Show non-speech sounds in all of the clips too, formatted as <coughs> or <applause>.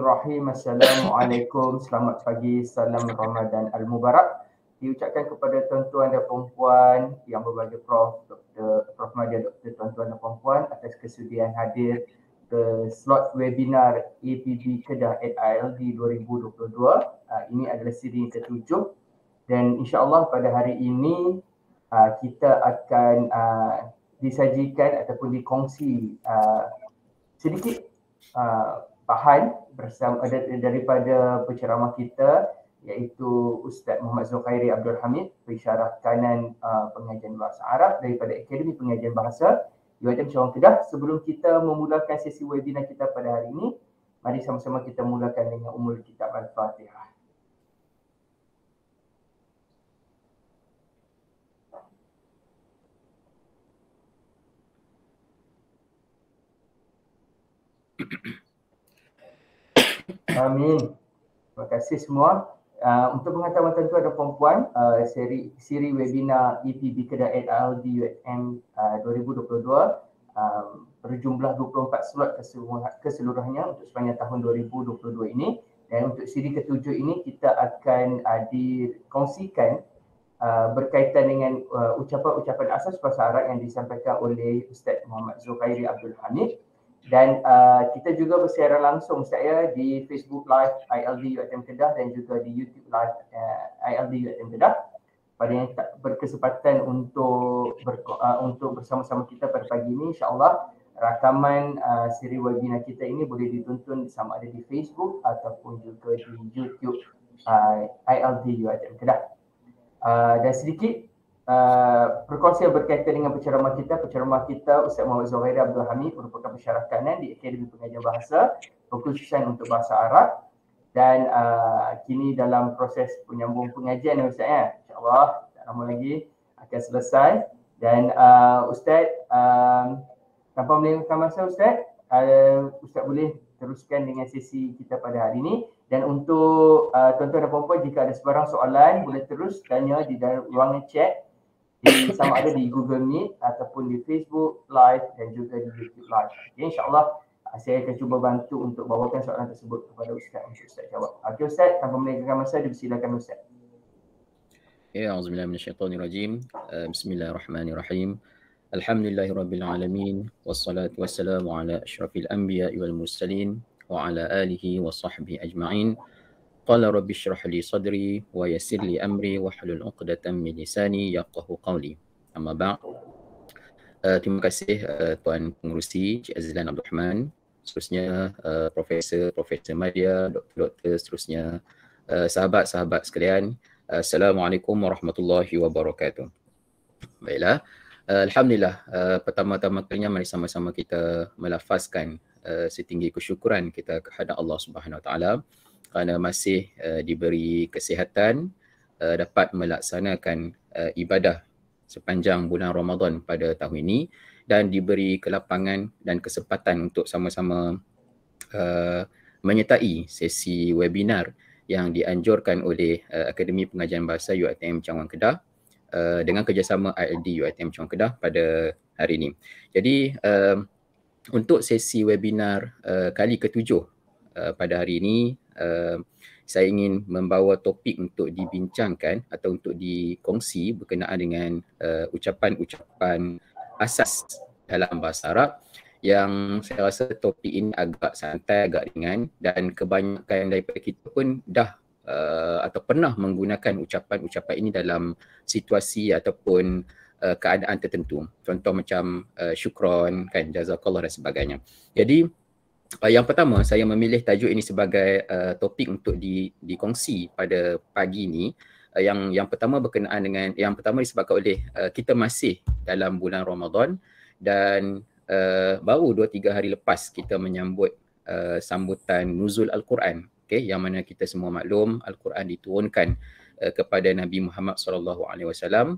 Bismillahirrahmanirrahim. Assalamualaikum. Selamat pagi. Salam Ramadan Al-Mubarak. Diucapkan kepada tuan-tuan dan perempuan yang berbahagia Prof. Dr. Prof. Madia Dr. Tuan-tuan dan perempuan atas kesudian hadir ke slot webinar APB Kedah at ILD 2022. Ah, ini adalah siri yang ketujuh dan insyaAllah pada hari ini ah, kita akan ah, disajikan ataupun dikongsi sedikit bahan bersama daripada penceramah kita iaitu Ustaz Muhammad Zulkhairi Abdul Hamid pensyarah kanan uh, pengajian bahasa Arab daripada Akademi Pengajian Bahasa UiTM Cawang Kedah sebelum kita memulakan sesi webinar kita pada hari ini mari sama-sama kita mulakan dengan umur kitab al-Fatihah Thank you. <coughs> Amin. Terima kasih semua. Uh, untuk pengetahuan tentu ada perempuan uh, ah, seri siri webinar EPB Kedah NLD UN uh, 2022 um, berjumlah 24 slot keseluruhannya untuk sepanjang tahun 2022 ini dan untuk siri ketujuh ini kita akan uh, dikongsikan uh, berkaitan dengan uh, ucapan-ucapan asas bahasa Arab yang disampaikan oleh Ustaz Muhammad Zulkairi Abdul Hamid dan uh, kita juga bersiaran langsung saya di Facebook Live ILD UATM Kedah dan juga di YouTube Live uh, ILD UATM Kedah pada yang tak berkesempatan untuk ber, uh, untuk bersama-sama kita pada pagi ini insyaallah rakaman uh, siri webinar kita ini boleh ditonton sama ada di Facebook ataupun juga di YouTube uh, ILD UATM Kedah uh, dan sedikit Uh, perkongsian yang berkaitan dengan penceramah kita, penceramah kita Ustaz Muhammad Zuhairi Abdul Hamid merupakan pensyarah kanan di Akademi Pengajar Bahasa, berkhususan untuk Bahasa Arab dan uh, kini dalam proses penyambung pengajian ya Ustaz ya. InsyaAllah tak lama lagi akan selesai dan uh, Ustaz um, tanpa melengkapkan masa Ustaz, uh, Ustaz boleh teruskan dengan sesi kita pada hari ini dan untuk uh, tuan-tuan dan puan-puan jika ada sebarang soalan boleh terus tanya di dalam ruangan chat sama ada di Google Meet ataupun di Facebook Live dan juga di YouTube Live. Okay, InsyaAllah ah, saya akan cuba bantu untuk bawakan soalan tersebut kepada Ustaz untuk Ustaz jawab. Okey Ustaz, tanpa menegakkan masa, dipersilakan Ustaz. Ya auzubillahi minasyaitonirrajim. Eh, Bismillahirrahmanirrahim. Alhamdulillahirabbilalamin wassalatu wassalamu ala asyrafil anbiya wal mursalin wa ala alihi wa sahbihi ajma'in. قال رب اشرح لي صدري ويسر لي امري واحلل عقدة من لساني يفقهوا قولي اما بعد terima kasih eh, tuan pengerusi Cik Azlan Abdul Rahman seterusnya eh, profesor profesor Maria doktor doktor seterusnya eh, sahabat-sahabat sekalian assalamualaikum warahmatullahi wabarakatuh baiklah alhamdulillah pertama-tama kalinya mari sama-sama kita melafazkan setinggi kesyukuran kita kepada Allah Subhanahu Wa Taala kerana masih uh, diberi kesihatan uh, dapat melaksanakan uh, ibadah sepanjang bulan Ramadan pada tahun ini dan diberi kelapangan dan kesempatan untuk sama-sama uh, menyertai sesi webinar yang dianjurkan oleh uh, Akademi Pengajian Bahasa UiTM Cawang Kedah uh, dengan kerjasama ILD UiTM Cawang Kedah pada hari ini. Jadi uh, untuk sesi webinar uh, kali ketujuh uh, pada hari ini Ehm, saya ingin membawa topik untuk dibincangkan atau untuk dikongsi berkenaan dengan uh, ucapan-ucapan asas dalam bahasa Arab yang saya rasa topik ini agak santai, agak ringan dan kebanyakan daripada kita pun dah uh, atau pernah menggunakan ucapan-ucapan ini dalam situasi ataupun uh, keadaan tertentu. Contoh macam uh, syukron, kan, jazakallah dan sebagainya. Jadi uh, yang pertama saya memilih tajuk ini sebagai uh, topik untuk di dikongsi pada pagi ini uh, yang yang pertama berkenaan dengan yang pertama disebabkan oleh uh, kita masih dalam bulan Ramadan dan uh, baru dua tiga hari lepas kita menyambut Uh, sambutan nuzul al-Quran okey yang mana kita semua maklum al-Quran diturunkan uh, kepada Nabi Muhammad SAW alaihi uh,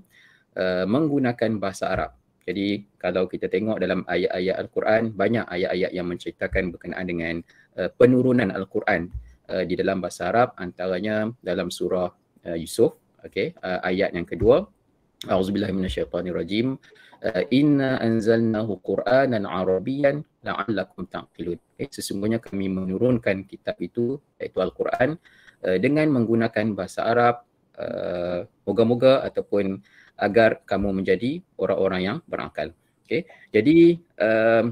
menggunakan bahasa Arab jadi kalau kita tengok dalam ayat-ayat Al-Quran banyak ayat-ayat yang menceritakan berkenaan dengan uh, penurunan Al-Quran uh, di dalam bahasa Arab antaranya dalam surah uh, Yusuf okay uh, ayat yang kedua auzubillahi minasyaitonirrajim uh, inna anzalnahu qur'anan arabian la'allakum taqilun okay, sesungguhnya kami menurunkan kitab itu iaitu Al-Quran uh, dengan menggunakan bahasa Arab uh, moga-moga ataupun agar kamu menjadi orang-orang yang berakal. Okay. Jadi um,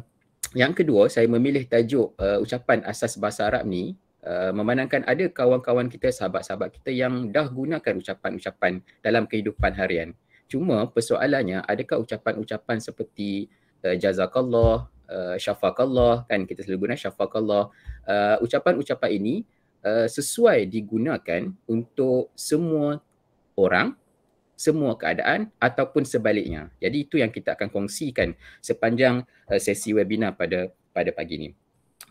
yang kedua saya memilih tajuk uh, ucapan asas bahasa Arab ni uh, memandangkan ada kawan-kawan kita, sahabat-sahabat kita yang dah gunakan ucapan-ucapan dalam kehidupan harian. Cuma persoalannya adakah ucapan-ucapan seperti uh, jazakallah, uh, syafakallah kan kita selalu guna syafakallah. Uh, ucapan-ucapan ini uh, sesuai digunakan untuk semua orang semua keadaan ataupun sebaliknya. Jadi itu yang kita akan kongsikan sepanjang uh, sesi webinar pada pada pagi ini.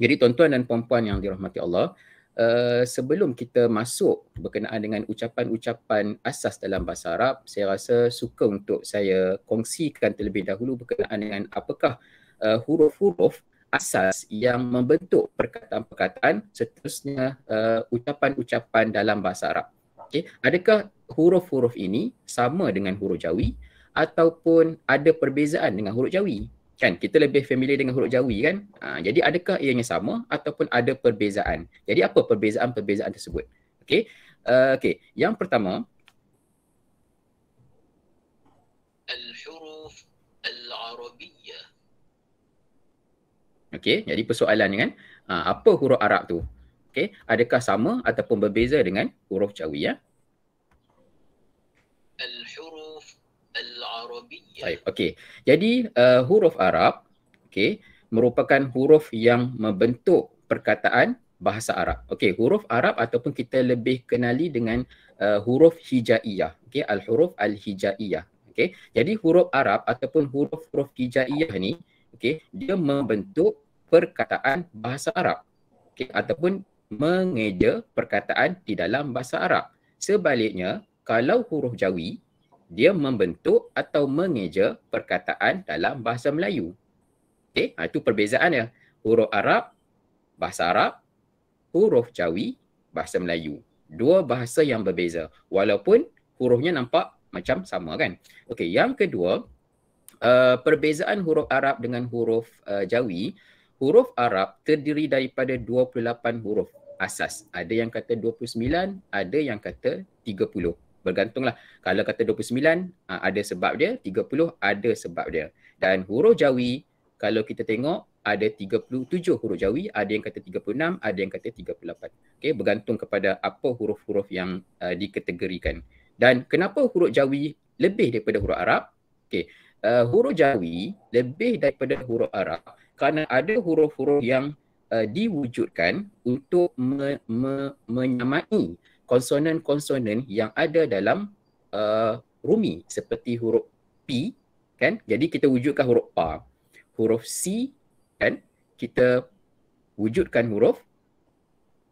Jadi tuan-tuan dan puan-puan yang dirahmati Allah, Uh, sebelum kita masuk berkenaan dengan ucapan-ucapan asas dalam bahasa Arab, saya rasa suka untuk saya kongsikan terlebih dahulu berkenaan dengan apakah uh, huruf-huruf asas yang membentuk perkataan-perkataan seterusnya uh, ucapan-ucapan dalam bahasa Arab. Okay. Adakah huruf-huruf ini sama dengan huruf Jawi ataupun ada perbezaan dengan huruf Jawi? Kan kita lebih familiar dengan huruf Jawi kan? Ha, jadi adakah ianya sama ataupun ada perbezaan? Jadi apa perbezaan-perbezaan tersebut? Okey. Uh, Okey, yang pertama Al-huruf al-arabiyyah Okey, jadi persoalan kan uh, Apa huruf Arab tu? Okey, adakah sama ataupun berbeza dengan huruf Jawi ya? Ya. Baik. Okey. Jadi uh, huruf Arab okey merupakan huruf yang membentuk perkataan bahasa Arab. Okey, huruf Arab ataupun kita lebih kenali dengan uh, huruf hijaiyah. Okey, al-huruf al-hijaiyah. Okey. Jadi huruf Arab ataupun huruf-huruf hijaiyah ni okey, dia membentuk perkataan bahasa Arab. Okey, ataupun mengeja perkataan di dalam bahasa Arab. Sebaliknya, kalau huruf Jawi dia membentuk atau mengeja perkataan dalam bahasa Melayu. Okey, ha, itu perbezaannya. Huruf Arab, bahasa Arab, huruf Jawi, bahasa Melayu. Dua bahasa yang berbeza. Walaupun hurufnya nampak macam sama kan. Okey, yang kedua, uh, perbezaan huruf Arab dengan huruf uh, Jawi, huruf Arab terdiri daripada 28 huruf asas. Ada yang kata 29, ada yang kata 30 bergantunglah kalau kata 29 ah, ada sebab dia 30 ada sebab dia dan huruf jawi kalau kita tengok ada 37 huruf jawi ada yang kata 36 ada yang kata 38 Okay, bergantung kepada apa huruf-huruf yang uh, dikategorikan dan kenapa huruf jawi lebih daripada huruf arab Okay, uh, ah, huruf jawi lebih daripada huruf arab kerana ada huruf-huruf yang uh, diwujudkan untuk me- me- menyamai konsonan-konsonan yang ada dalam uh, rumi seperti huruf P kan jadi kita wujudkan huruf P, huruf C kan kita wujudkan huruf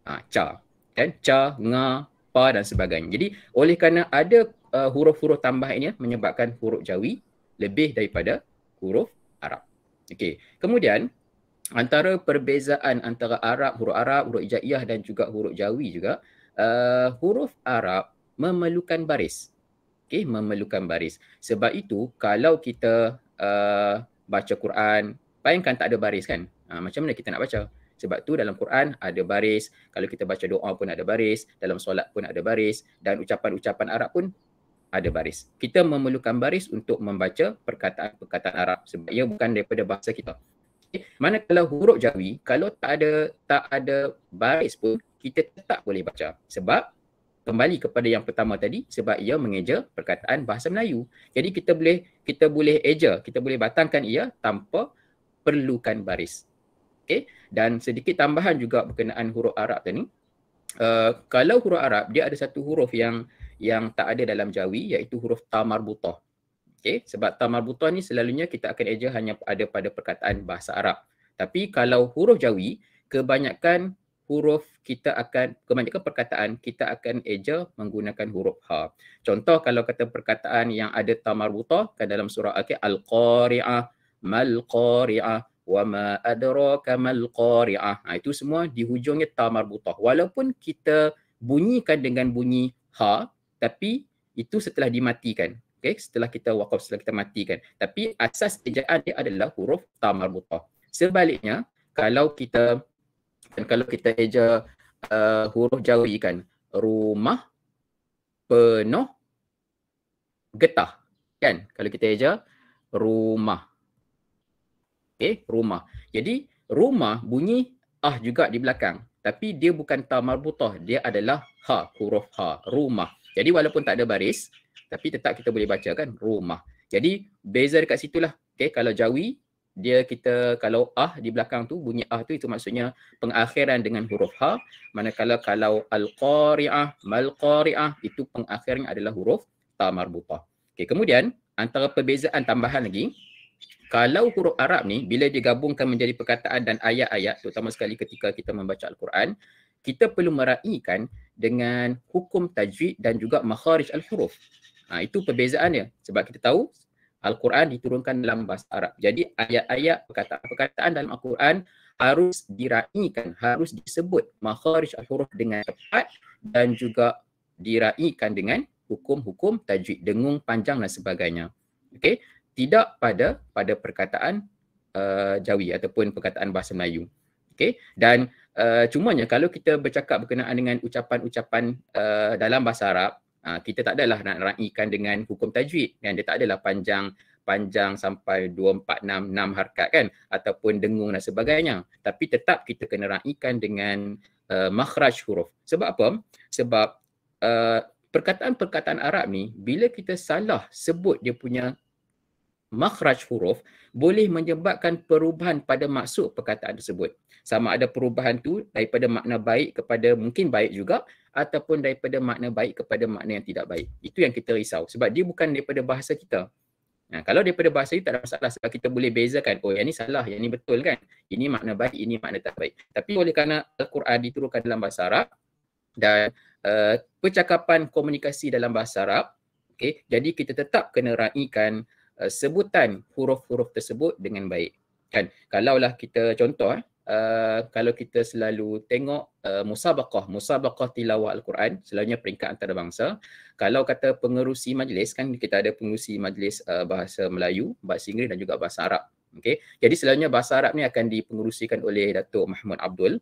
uh, ha, ca kan ca nga pa dan sebagainya jadi oleh kerana ada uh, huruf-huruf tambah ini menyebabkan huruf jawi lebih daripada huruf arab okey kemudian antara perbezaan antara arab huruf arab huruf ijaiyah dan juga huruf jawi juga uh, huruf Arab memerlukan baris. Okey, memerlukan baris. Sebab itu kalau kita uh, baca Quran, bayangkan tak ada baris kan? Uh, macam mana kita nak baca? Sebab tu dalam Quran ada baris, kalau kita baca doa pun ada baris, dalam solat pun ada baris dan ucapan-ucapan Arab pun ada baris. Kita memerlukan baris untuk membaca perkataan-perkataan Arab sebab ia bukan daripada bahasa kita mana kalau huruf jawi kalau tak ada tak ada baris pun kita tetap boleh baca sebab kembali kepada yang pertama tadi sebab ia mengeja perkataan bahasa Melayu jadi kita boleh kita boleh eja kita boleh batangkan ia tanpa perlukan baris Okay, dan sedikit tambahan juga berkenaan huruf Arab tadi uh, kalau huruf Arab dia ada satu huruf yang yang tak ada dalam jawi iaitu huruf ta marbutah Okay, sebab tamarbuta ni selalunya kita akan eja hanya ada pada perkataan bahasa Arab. Tapi kalau huruf jawi, kebanyakan huruf kita akan, kebanyakan perkataan kita akan eja menggunakan huruf ha. Contoh kalau kata perkataan yang ada tamarbuta kan dalam surah okay, Al-Qari'ah, Mal-Qari'ah, wa ma mal qari'ah ha, itu semua di hujungnya ta marbutah walaupun kita bunyikan dengan bunyi ha tapi itu setelah dimatikan okay, setelah kita wakaf, setelah kita matikan. Tapi asas ejaan dia adalah huruf ta marbutah. Sebaliknya, kalau kita dan kalau kita eja uh, huruf jawi kan, rumah penuh getah kan. Kalau kita eja rumah. Okay, rumah. Jadi rumah bunyi ah juga di belakang. Tapi dia bukan ta marbutah, dia adalah ha, huruf ha, rumah. Jadi walaupun tak ada baris, tapi tetap kita boleh baca kan rumah. Jadi beza dekat situlah. Okay, kalau jawi dia kita kalau ah di belakang tu bunyi ah tu itu maksudnya pengakhiran dengan huruf ha manakala kalau al-qari'ah mal-qari'ah itu pengakhirnya adalah huruf ta marbutah. Okey kemudian antara perbezaan tambahan lagi kalau huruf Arab ni bila digabungkan menjadi perkataan dan ayat-ayat terutama sekali ketika kita membaca al-Quran kita perlu meraihkan dengan hukum tajwid dan juga makharij al-huruf. Ha, itu perbezaannya sebab kita tahu Al-Quran diturunkan dalam bahasa Arab. Jadi ayat-ayat perkataan-perkataan dalam Al-Quran harus diraikan, harus disebut makharij al-huruf dengan tepat dan juga diraikan dengan hukum-hukum tajwid dengung panjang dan sebagainya. Okey, tidak pada pada perkataan uh, Jawi ataupun perkataan bahasa Melayu. Okey, dan uh, cumanya kalau kita bercakap berkenaan dengan ucapan-ucapan uh, dalam bahasa Arab, Ah, kita tak adalah nak raikan dengan hukum tajwid kan dia tak adalah panjang panjang sampai 2 4 6 6 harakat kan ataupun dengung dan sebagainya tapi tetap kita kena raikan dengan uh, makhraj huruf sebab apa sebab uh, perkataan-perkataan Arab ni bila kita salah sebut dia punya makhraj huruf boleh menyebabkan perubahan pada maksud perkataan tersebut. Sama ada perubahan tu daripada makna baik kepada mungkin baik juga ataupun daripada makna baik kepada makna yang tidak baik. Itu yang kita risau sebab dia bukan daripada bahasa kita. Nah, ha, kalau daripada bahasa kita tak ada masalah sebab kita boleh bezakan. Oh yang ni salah, yang ni betul kan? Ini makna baik, ini makna tak baik. Tapi oleh kerana Al-Quran diturunkan dalam bahasa Arab dan uh, percakapan komunikasi dalam bahasa Arab Okay. Jadi kita tetap kena raikan uh, sebutan huruf-huruf tersebut dengan baik kan kalaulah kita contoh uh, kalau kita selalu tengok uh, musabaqah musabaqah tilawah al-Quran selalunya peringkat antarabangsa kalau kata pengerusi majlis kan kita ada pengerusi majlis uh, bahasa Melayu bahasa Inggeris dan juga bahasa Arab Okay, jadi selalunya bahasa Arab ni akan dipengerusikan oleh Datuk Mahmud Abdul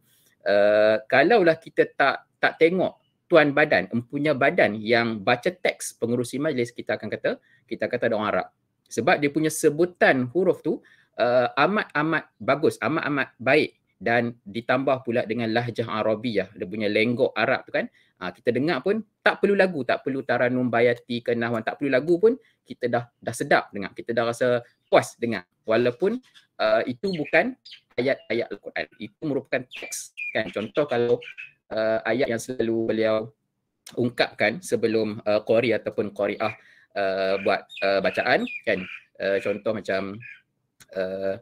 uh, kalaulah kita tak tak tengok tuan badan empunya badan yang baca teks pengerusi majlis kita akan kata kita kata orang Arab sebab dia punya sebutan huruf tu uh, amat amat bagus amat amat baik dan ditambah pula dengan lahjah arabiyah dia punya lenggok arab tu kan uh, kita dengar pun tak perlu lagu tak perlu taranum bayati ke nahwan tak perlu lagu pun kita dah dah sedap dengar kita dah rasa puas dengar walaupun uh, itu bukan ayat-ayat al-Quran itu merupakan teks kan contoh kalau uh, ayat yang selalu beliau ungkapkan sebelum uh, qori ataupun qariah uh, buat uh, bacaan kan uh, contoh macam uh,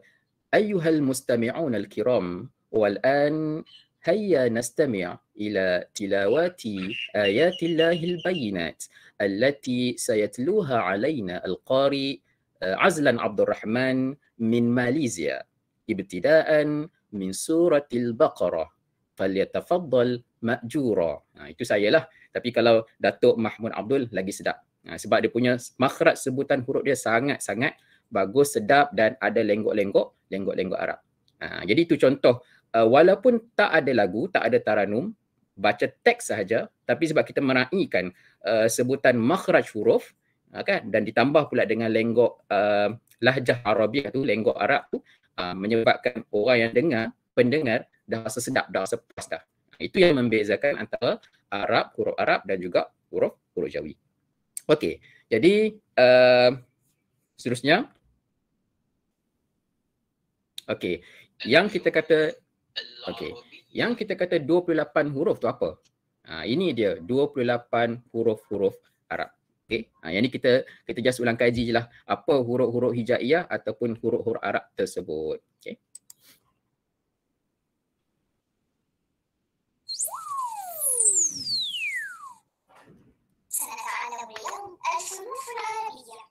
ayyuhal mustami'un al-kiram wal an hayya nastami' ila tilawati ayati llahi al-bayyinat allati sayatluha alaina al-qari uh, azlan abdul rahman min malaysia ibtida'an min suratil baqarah falyatafaddal ma'jura ha, itu saya lah tapi kalau datuk mahmud abdul lagi sedap Ha, sebab dia punya makhraj sebutan huruf dia sangat-sangat bagus, sedap dan ada lenggok-lenggok, lenggok-lenggok Arab. Ha, jadi itu contoh uh, walaupun tak ada lagu, tak ada taranum, baca teks sahaja tapi sebab kita meraihkan uh, sebutan makhraj huruf uh, kan dan ditambah pula dengan lenggok uh, lahjah Arabi tu, lenggok Arab tu uh, menyebabkan orang yang dengar, pendengar dah rasa sedap, dah rasa puas dah. Itu yang membezakan antara Arab, huruf Arab dan juga huruf huruf Jawi. Okey, jadi uh, seterusnya. Okey, yang kita kata, okey, yang kita kata 28 huruf tu apa? Ha, ini dia, 28 huruf-huruf Arab. Okey, ha, yang ni kita, kita just ulang kaji je lah. Apa huruf-huruf hijaiyah ataupun huruf-huruf Arab tersebut. Okey. Somos una alegría.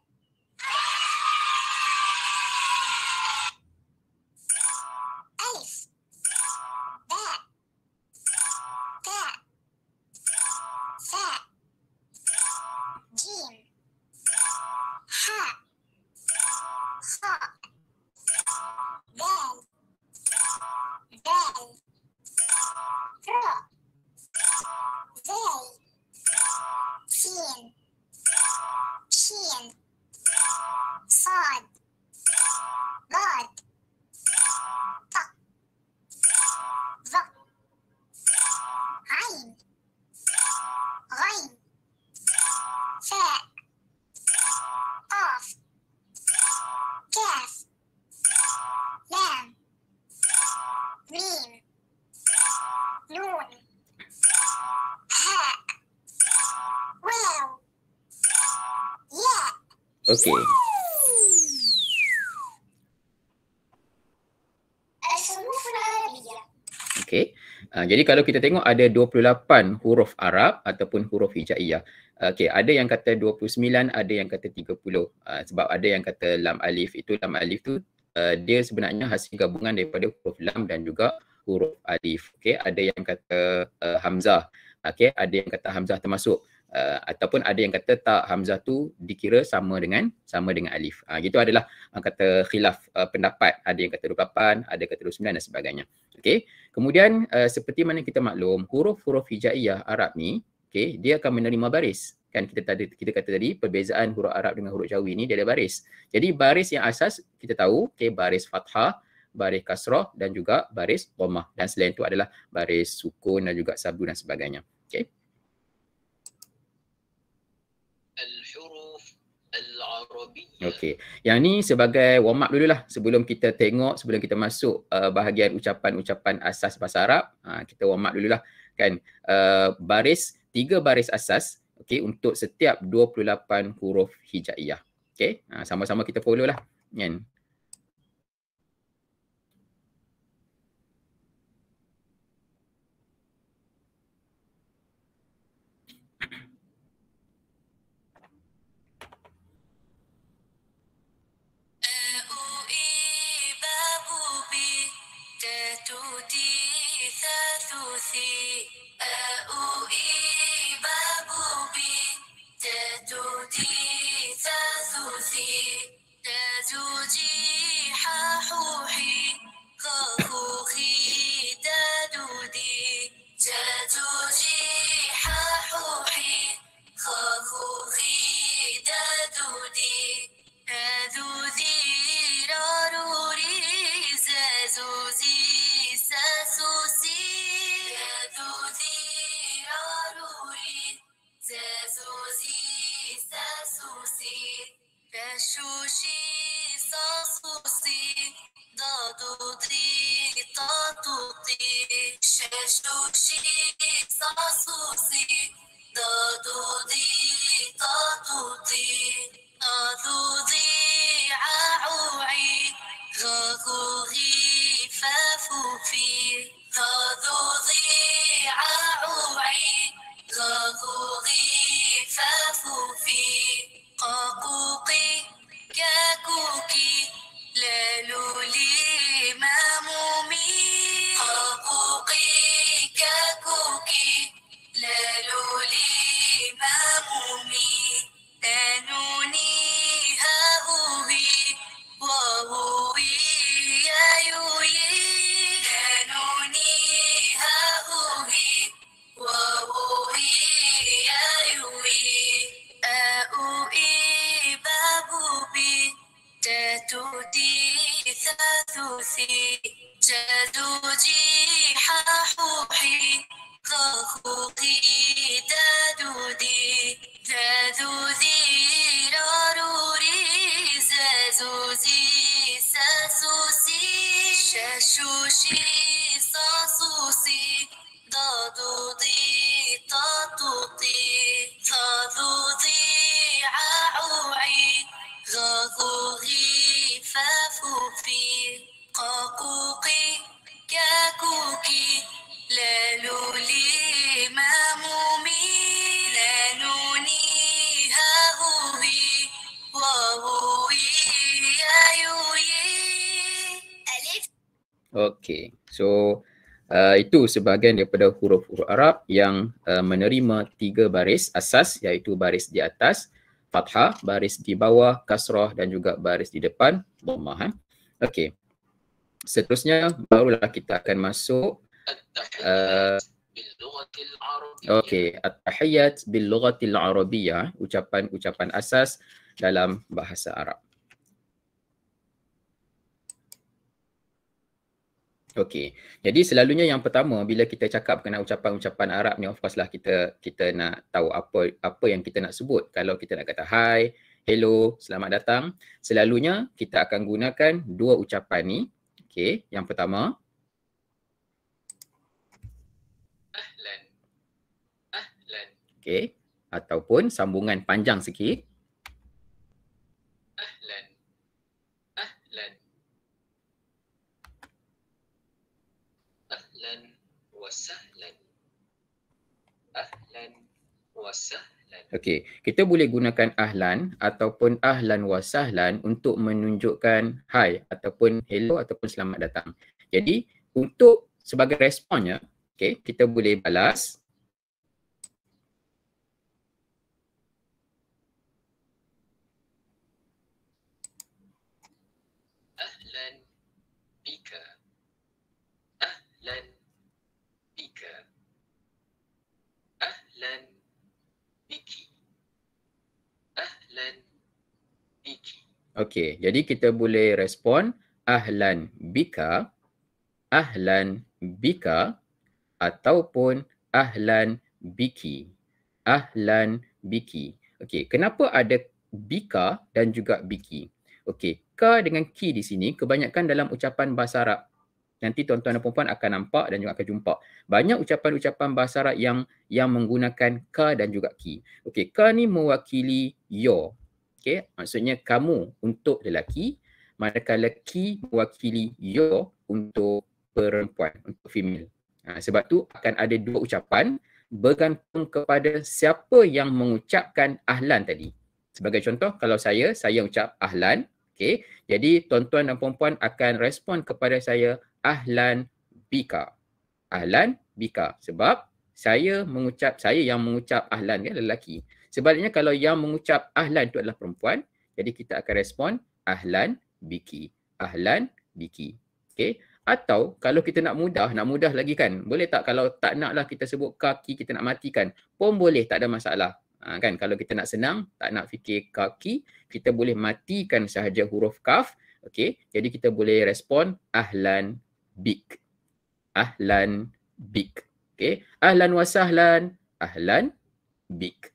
Okay. Okay. Uh, ah, jadi kalau kita tengok ada 28 huruf Arab ataupun huruf Hijaiyah. Okey. ada yang kata 29, ada yang kata 30. Uh, ah, sebab ada yang kata lam alif itu, lam alif tu uh, dia sebenarnya hasil gabungan daripada huruf lam dan juga huruf alif. Okey. ada yang kata uh, hamzah. Okay, ada yang kata hamzah termasuk uh, ataupun ada yang kata tak hamzah tu dikira sama dengan sama dengan alif. Ah uh, itu adalah uh, kata khilaf uh, pendapat. Ada yang kata 28, ada kata 29 dan sebagainya. Okey. Kemudian uh, seperti mana kita maklum huruf-huruf hijaiyah Arab ni, okey, dia akan menerima baris. Kan kita tadi kita kata tadi perbezaan huruf Arab dengan huruf Jawi ni dia ada baris. Jadi baris yang asas kita tahu, okey, baris fathah baris kasrah dan juga baris dhammah dan selain itu adalah baris sukun dan juga sabdu dan sebagainya okey Okey. Yang ni sebagai warm up dululah sebelum kita tengok sebelum kita masuk uh, bahagian ucapan-ucapan asas bahasa Arab, uh, kita warm up dululah kan. Uh, baris tiga baris asas okey untuk setiap 28 huruf hijaiyah. Okey. Uh, sama-sama kita follow lah kan. You. Okay, so uh, itu sebahagian daripada huruf-huruf Arab yang uh, menerima tiga baris asas iaitu baris di atas fathah, baris di bawah kasrah dan juga baris di depan dhammah. Eh? Okay, seterusnya barulah kita akan masuk uh, Okay, at-tahiyyat bil-lughatil-arabiyah, ucapan-ucapan asas dalam bahasa Arab. Okey. Jadi selalunya yang pertama bila kita cakap kena ucapan-ucapan Arab ni of course lah kita kita nak tahu apa apa yang kita nak sebut. Kalau kita nak kata hi, hello, selamat datang, selalunya kita akan gunakan dua ucapan ni. Okey, yang pertama Ahlan. Ahlan. Okey. Ataupun sambungan panjang sikit. wasahlan. Okey, kita boleh gunakan ahlan ataupun ahlan wasahlan untuk menunjukkan hi ataupun hello ataupun selamat datang. Jadi, untuk sebagai responnya, okey, kita boleh balas Okey, jadi kita boleh respon ahlan bika, ahlan bika ataupun ahlan biki. Ahlan biki. Okey, kenapa ada bika dan juga biki? Okey, ka dengan ki di sini kebanyakan dalam ucapan bahasa Arab. Nanti tuan-tuan dan puan-puan akan nampak dan juga akan jumpa. Banyak ucapan-ucapan bahasa Arab yang yang menggunakan ka dan juga ki. Okey, ka ni mewakili yo. Okay, maksudnya kamu untuk lelaki, manakala lelaki mewakili yo untuk perempuan, untuk female. Ha, sebab tu akan ada dua ucapan bergantung kepada siapa yang mengucapkan ahlan tadi. Sebagai contoh, kalau saya, saya ucap ahlan. Okay, jadi tuan-tuan dan perempuan akan respon kepada saya ahlan bika. Ahlan bika sebab saya mengucap, saya yang mengucap ahlan kan lelaki. Sebaliknya kalau yang mengucap ahlan itu adalah perempuan, jadi kita akan respon ahlan biki. Ahlan biki. Okay. Atau kalau kita nak mudah, nak mudah lagi kan. Boleh tak kalau tak naklah kita sebut kaki kita nak matikan pun boleh tak ada masalah. Ha, kan kalau kita nak senang, tak nak fikir kaki, kita boleh matikan sahaja huruf kaf. Okay. Jadi kita boleh respon ahlan bik. Ahlan bik. Okay. Ahlan wasahlan. Ahlan bik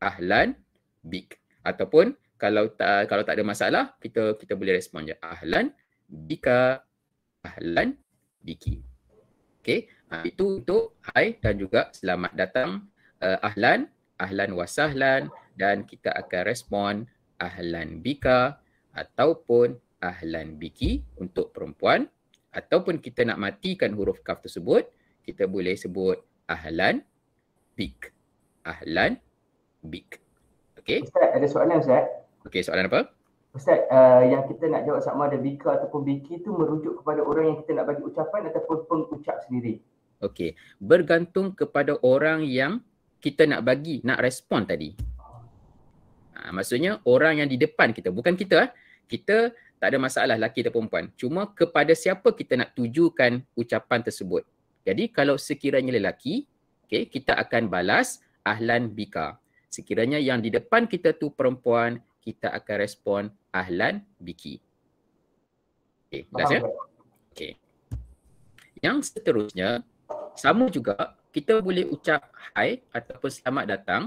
ahlan bik ataupun kalau tak kalau tak ada masalah kita kita boleh respon je ahlan bika ahlan biki okey ha, itu untuk hai dan juga selamat datang uh, ahlan ahlan wasahlan dan kita akan respon ahlan bika ataupun ahlan biki untuk perempuan ataupun kita nak matikan huruf kaf tersebut kita boleh sebut ahlan bik ahlan big. Okay. Ustaz, ada soalan Ustaz. Okay, soalan apa? Ustaz, uh, yang kita nak jawab sama ada bika ataupun biki tu merujuk kepada orang yang kita nak bagi ucapan ataupun pengucap sendiri. Okay, bergantung kepada orang yang kita nak bagi, nak respon tadi. Ha, maksudnya orang yang di depan kita, bukan kita. Eh. Kita tak ada masalah laki atau perempuan. Cuma kepada siapa kita nak tujukan ucapan tersebut. Jadi kalau sekiranya lelaki, okay, kita akan balas ahlan bika. Sekiranya yang di depan kita tu perempuan, kita akan respon ahlan biki. Okey, jelas ya? Okey. Yang seterusnya, sama juga kita boleh ucap hai ataupun selamat datang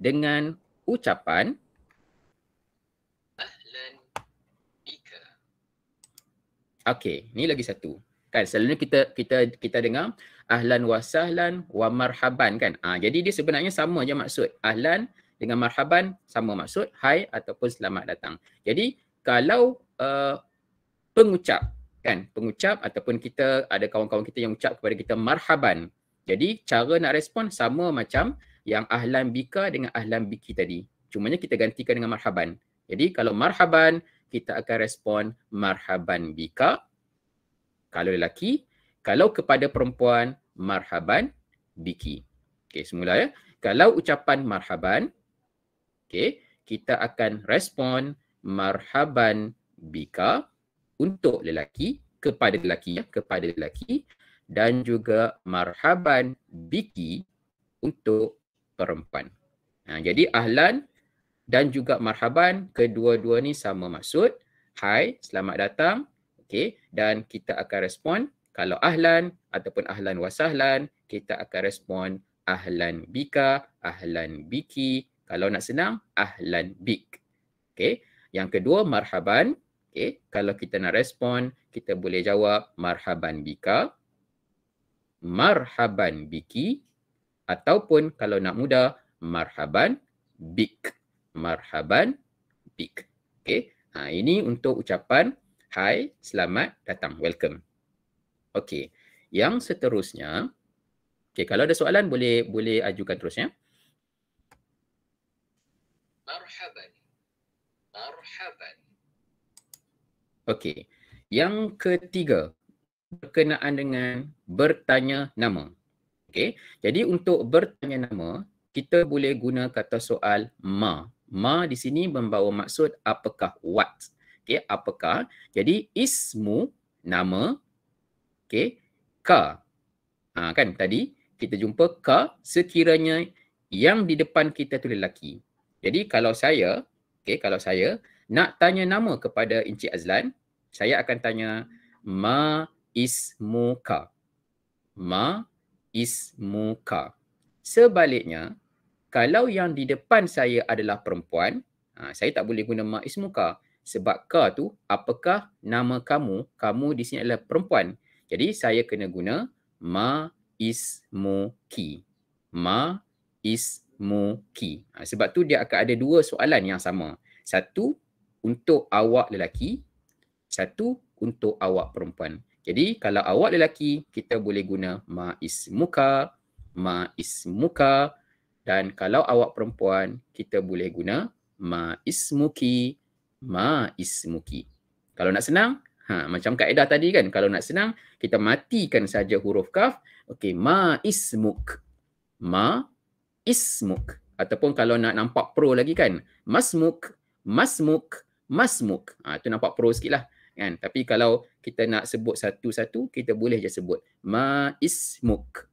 dengan ucapan ahlan bika. Okey, ni lagi satu kan selalunya kita kita kita dengar ahlan wa sahlan wa marhaban kan ah jadi dia sebenarnya sama je maksud ahlan dengan marhaban sama maksud hai ataupun selamat datang jadi kalau uh, pengucap kan pengucap ataupun kita ada kawan-kawan kita yang ucap kepada kita marhaban jadi cara nak respon sama macam yang ahlan bika dengan ahlan biki tadi cumanya kita gantikan dengan marhaban jadi kalau marhaban kita akan respon marhaban bika kalau lelaki kalau kepada perempuan marhaban biki okey semula ya kalau ucapan marhaban okey kita akan respon marhaban bika untuk lelaki kepada lelaki ya kepada lelaki dan juga marhaban biki untuk perempuan Nah, ha, jadi ahlan dan juga marhaban kedua-dua ni sama maksud hai selamat datang Okay, dan kita akan respon kalau ahlan ataupun ahlan wasahlan, kita akan respon ahlan bika, ahlan biki. Kalau nak senang, ahlan bik. Okay, yang kedua marhaban. Okay, kalau kita nak respon, kita boleh jawab marhaban bika, marhaban biki ataupun kalau nak mudah, marhaban bik, marhaban bik. Okay, ha, ini untuk ucapan Hai, selamat datang. Welcome. Okey. Yang seterusnya, okey kalau ada soalan boleh boleh ajukan terus ya. Marhaban. Marhaban. Okey. Yang ketiga berkenaan dengan bertanya nama. Okey. Jadi untuk bertanya nama, kita boleh guna kata soal ma. Ma di sini membawa maksud apakah what. Okey, apakah? Jadi ismu nama okey ka. Ha, kan tadi kita jumpa ka sekiranya yang di depan kita tu lelaki. Jadi kalau saya, okey kalau saya nak tanya nama kepada Encik Azlan, saya akan tanya ma ismu ismuka. Ma ismu ismuka. Sebaliknya, kalau yang di depan saya adalah perempuan, ha, saya tak boleh guna ma ismuka. Sebab ka tu apakah nama kamu? Kamu di sini adalah perempuan. Jadi saya kena guna ma ismu ki. Ma ismu ki. Ha, sebab tu dia akan ada dua soalan yang sama. Satu untuk awak lelaki, satu untuk awak perempuan. Jadi kalau awak lelaki kita boleh guna ma ismuka, ma ismuka dan kalau awak perempuan kita boleh guna ma ismuki ma ismuki. Kalau nak senang, ha, macam kaedah tadi kan. Kalau nak senang, kita matikan saja huruf kaf. Okey, ma ismuk. Ma ismuk. Ataupun kalau nak nampak pro lagi kan. Masmuk, masmuk, masmuk. Ha, tu nampak pro sikit lah. Kan? Tapi kalau kita nak sebut satu-satu, kita boleh je sebut. Ma ismuk.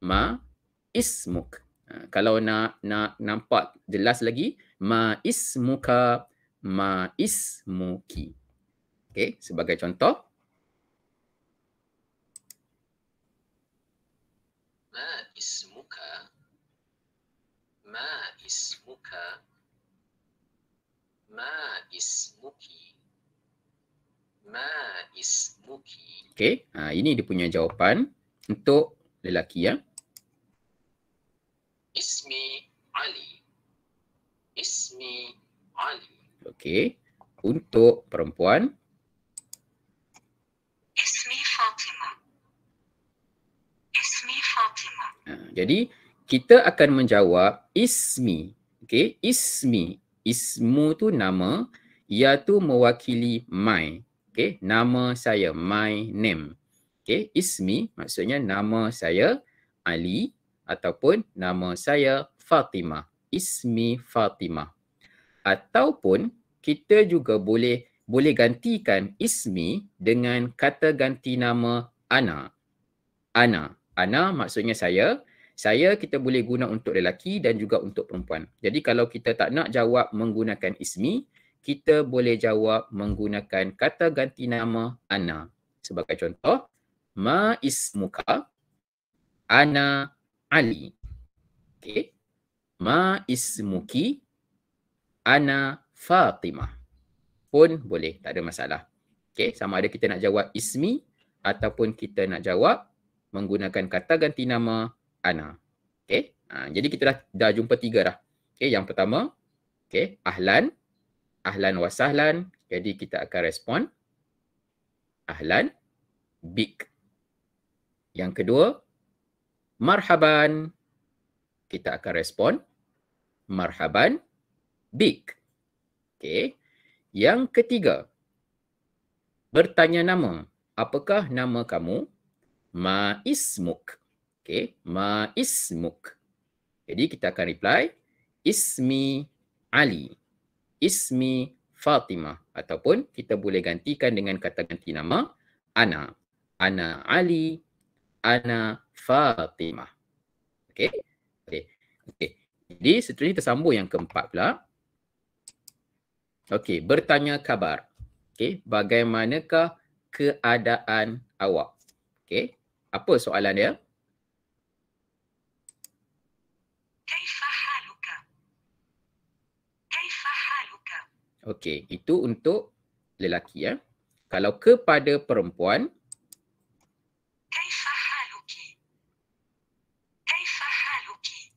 Ma ismuk. Ha, kalau nak nak nampak jelas lagi, ma ismuka ma ismuki. Okey, sebagai contoh. Ma ismuka. Ma ismuka. Ma ismuki. Ma ismuki. Okey, ha, ini dia punya jawapan untuk lelaki ya. Ismi Ali. Ismi Ali. Okey. Untuk perempuan. Ismi Fatima. Ismi Fatima. Ha, jadi kita akan menjawab ismi. Okey, ismi. Ismu tu nama, ia tu mewakili my. Okey, nama saya my name. Okey, ismi maksudnya nama saya Ali ataupun nama saya Fatima. Ismi Fatimah ataupun kita juga boleh boleh gantikan ismi dengan kata ganti nama ana ana ana maksudnya saya saya kita boleh guna untuk lelaki dan juga untuk perempuan jadi kalau kita tak nak jawab menggunakan ismi kita boleh jawab menggunakan kata ganti nama ana sebagai contoh ma ismuka ana ali okey ma ismuki Ana Fatimah pun boleh tak ada masalah. Okey, sama ada kita nak jawab ismi ataupun kita nak jawab menggunakan kata ganti nama Ana. Okey. Ha, jadi kita dah dah jumpa tiga dah. Okey, yang pertama okey, ahlan ahlan wasahlan. Jadi kita akan respon ahlan big. Yang kedua marhaban kita akan respon marhaban big. Okay. Yang ketiga, bertanya nama. Apakah nama kamu? Ma ismuk. Okay. Ma ismuk. Jadi kita akan reply, ismi Ali. Ismi Fatima, Ataupun kita boleh gantikan dengan kata ganti nama Ana. Ana Ali. Ana Fatima, Okay. Okay. okay. Jadi seterusnya kita sambung yang keempat pula. Okey, bertanya kabar. Okey, bagaimanakah keadaan awak? Okey, apa soalan dia? Okey, itu untuk lelaki ya. Kalau kepada perempuan,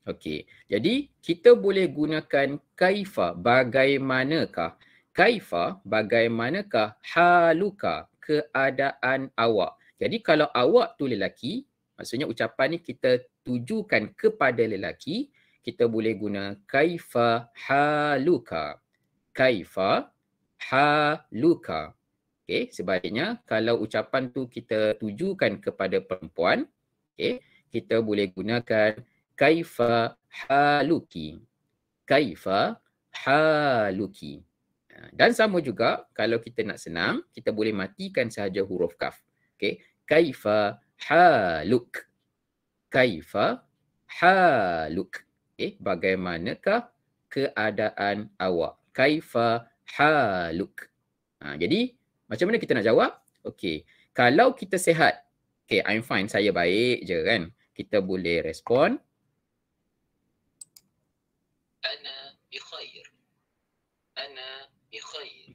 Okey. Jadi kita boleh gunakan kaifa bagaimanakah? Kaifa bagaimanakah haluka keadaan awak? Jadi kalau awak tu lelaki, maksudnya ucapan ni kita tujukan kepada lelaki, kita boleh guna kaifa haluka. Kaifa haluka. Okey, sebaliknya kalau ucapan tu kita tujukan kepada perempuan, okey, kita boleh gunakan kaifa haluki kaifa haluki ha, dan sama juga kalau kita nak senang kita boleh matikan sahaja huruf kaf okey kaifa haluk kaifa haluk okey eh, bagaimanakah keadaan awak kaifa haluk ha, jadi macam mana kita nak jawab okey kalau kita sehat okey i'm fine saya baik je kan kita boleh respon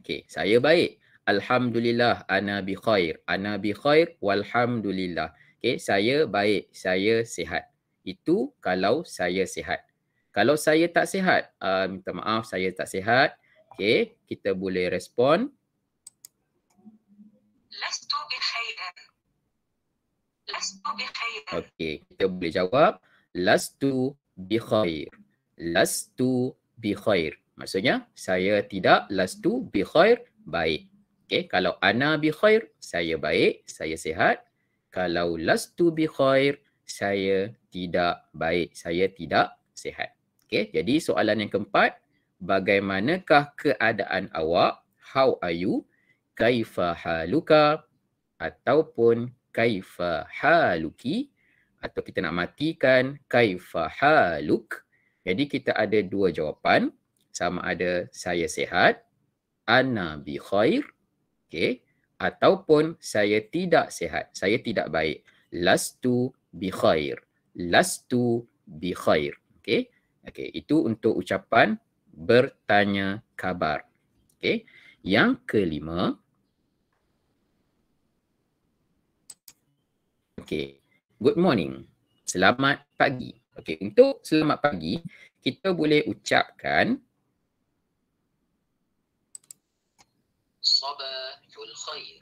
Okay, saya baik. Alhamdulillah, ana bi khair. Ana bi khair, walhamdulillah. Okay, saya baik. Saya sihat. Itu kalau saya sihat. Kalau saya tak sihat, uh, ah, minta maaf saya tak sihat. Okay, kita boleh respon. Lastu bi khairan. Lastu bi khairan. Okay, kita boleh jawab. Lastu bi khair. Lastu bi khair. Maksudnya saya tidak lastu bi khair baik. Okey, kalau ana bi khair, saya baik, saya sihat. Kalau lastu bi khair, saya tidak baik, saya tidak sihat. Okey, jadi soalan yang keempat, bagaimanakah keadaan awak? How are you? Kaifa haluka? Ataupun kaifa haluki? Atau kita nak matikan kaifa haluk? Jadi kita ada dua jawapan sama ada saya sihat ana bi khair okey ataupun saya tidak sihat saya tidak baik lastu bi khair lastu bi khair okey okey itu untuk ucapan bertanya kabar okey yang kelima okey good morning selamat pagi okey untuk selamat pagi kita boleh ucapkan Sabahul khair.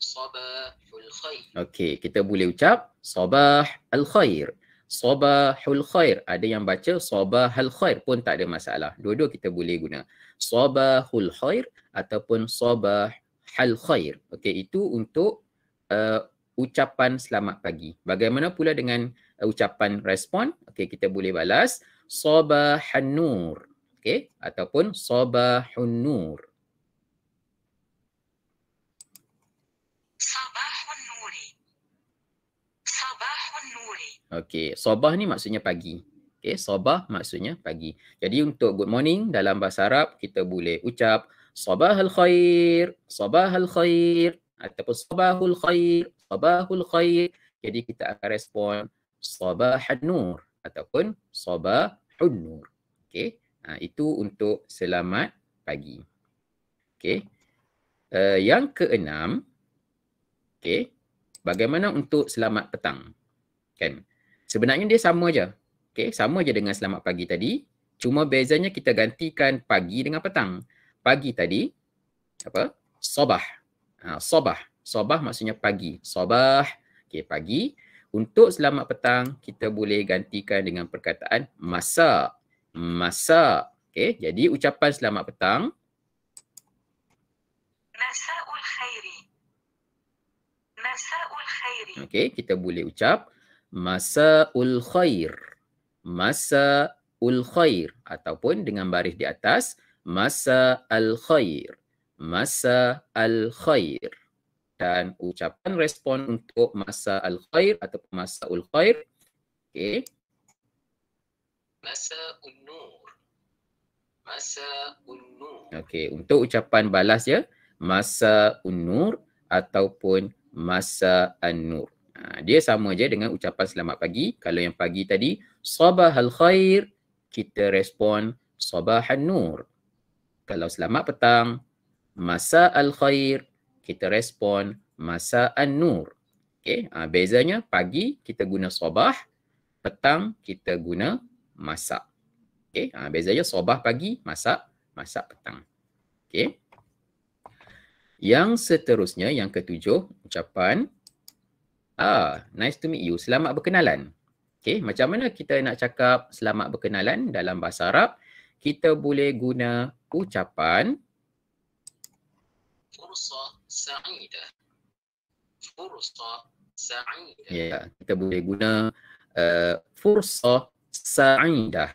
Sabahul khair. Okey, kita boleh ucap Sabah al khair. Sabahul khair. Ada yang baca Sabah al khair pun tak ada masalah. Dua-dua kita boleh guna. Sabahul khair ataupun Sabah al khair. Okey, itu untuk uh, ucapan selamat pagi. Bagaimana pula dengan uh, ucapan respon? Okey, kita boleh balas Sabahun nur. Okey, ataupun Sabahun nur. Okey, sobah ni maksudnya pagi. Okey, sobah maksudnya pagi. Jadi untuk good morning dalam bahasa Arab kita boleh ucap sobah al khair, sobah al khair ataupun sobahul khair, sobahul khair. Jadi kita akan respon al nur ataupun al nur. Okey. Ha, itu untuk selamat pagi. Okey. Uh, yang keenam, okey, bagaimana untuk selamat petang? Kan? Okay sebenarnya dia sama je. Okay, sama je dengan selamat pagi tadi. Cuma bezanya kita gantikan pagi dengan petang. Pagi tadi, apa? Sobah. Ha, sobah. Sobah maksudnya pagi. Sobah. Okay, pagi. Untuk selamat petang, kita boleh gantikan dengan perkataan masa. Masa. Okay, jadi ucapan selamat petang. Nasa'ul khairi. Nasa'ul khairi. Okay, kita boleh ucap masaul khair masa ul khair ataupun dengan baris di atas masa al khair masa al khair dan ucapan respon untuk masa al khair atau masa ul khair okey masa un nur masa un nur okey untuk ucapan balas ya masa un nur ataupun masa an nur Ah, dia sama je dengan ucapan selamat pagi. Kalau yang pagi tadi, sabahal khair, kita respon sabahan nur. Kalau selamat petang, masa al khair, kita respon masa an nur. Okay. Ha, ah, bezanya pagi kita guna sabah, petang kita guna masa. Okay. Ha, ah, bezanya sabah pagi, masa, masa petang. Okay. Yang seterusnya, yang ketujuh, ucapan Ah, nice to meet you. Selamat berkenalan. Okay, macam mana kita nak cakap selamat berkenalan dalam bahasa Arab? Kita boleh guna ucapan Fursa sa'ida. Fursa sa'ida. Ya, kita boleh guna uh, fursa sa'ida.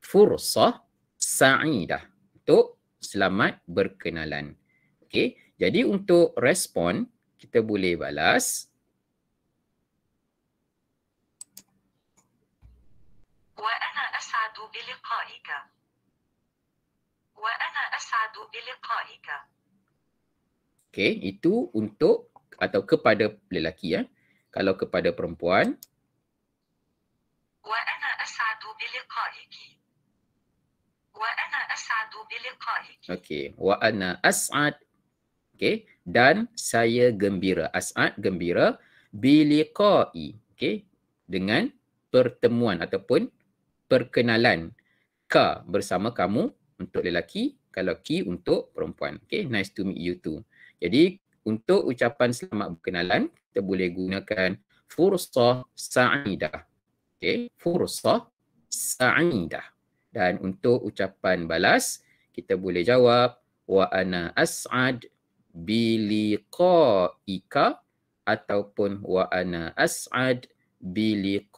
Fursa sa'ida. Untuk selamat berkenalan. Okay, jadi untuk respon kita boleh balas satu bilik Okey, itu untuk atau kepada lelaki ya. Kalau kepada perempuan. Wa ana asadu bilikaiki. Wa ana asadu bilikaiki. Okey, wa ana as'ad. Okey, dan saya gembira. As'ad gembira bilikai. Okey, dengan pertemuan ataupun perkenalan ka bersama kamu untuk lelaki kalau ki untuk perempuan. Okay, nice to meet you too. Jadi untuk ucapan selamat berkenalan, kita boleh gunakan fursah sa'idah. Okay, fursah sa'idah. Dan untuk ucapan balas, kita boleh jawab wa ana as'ad biliqa'ika ataupun wa ana as'ad iki".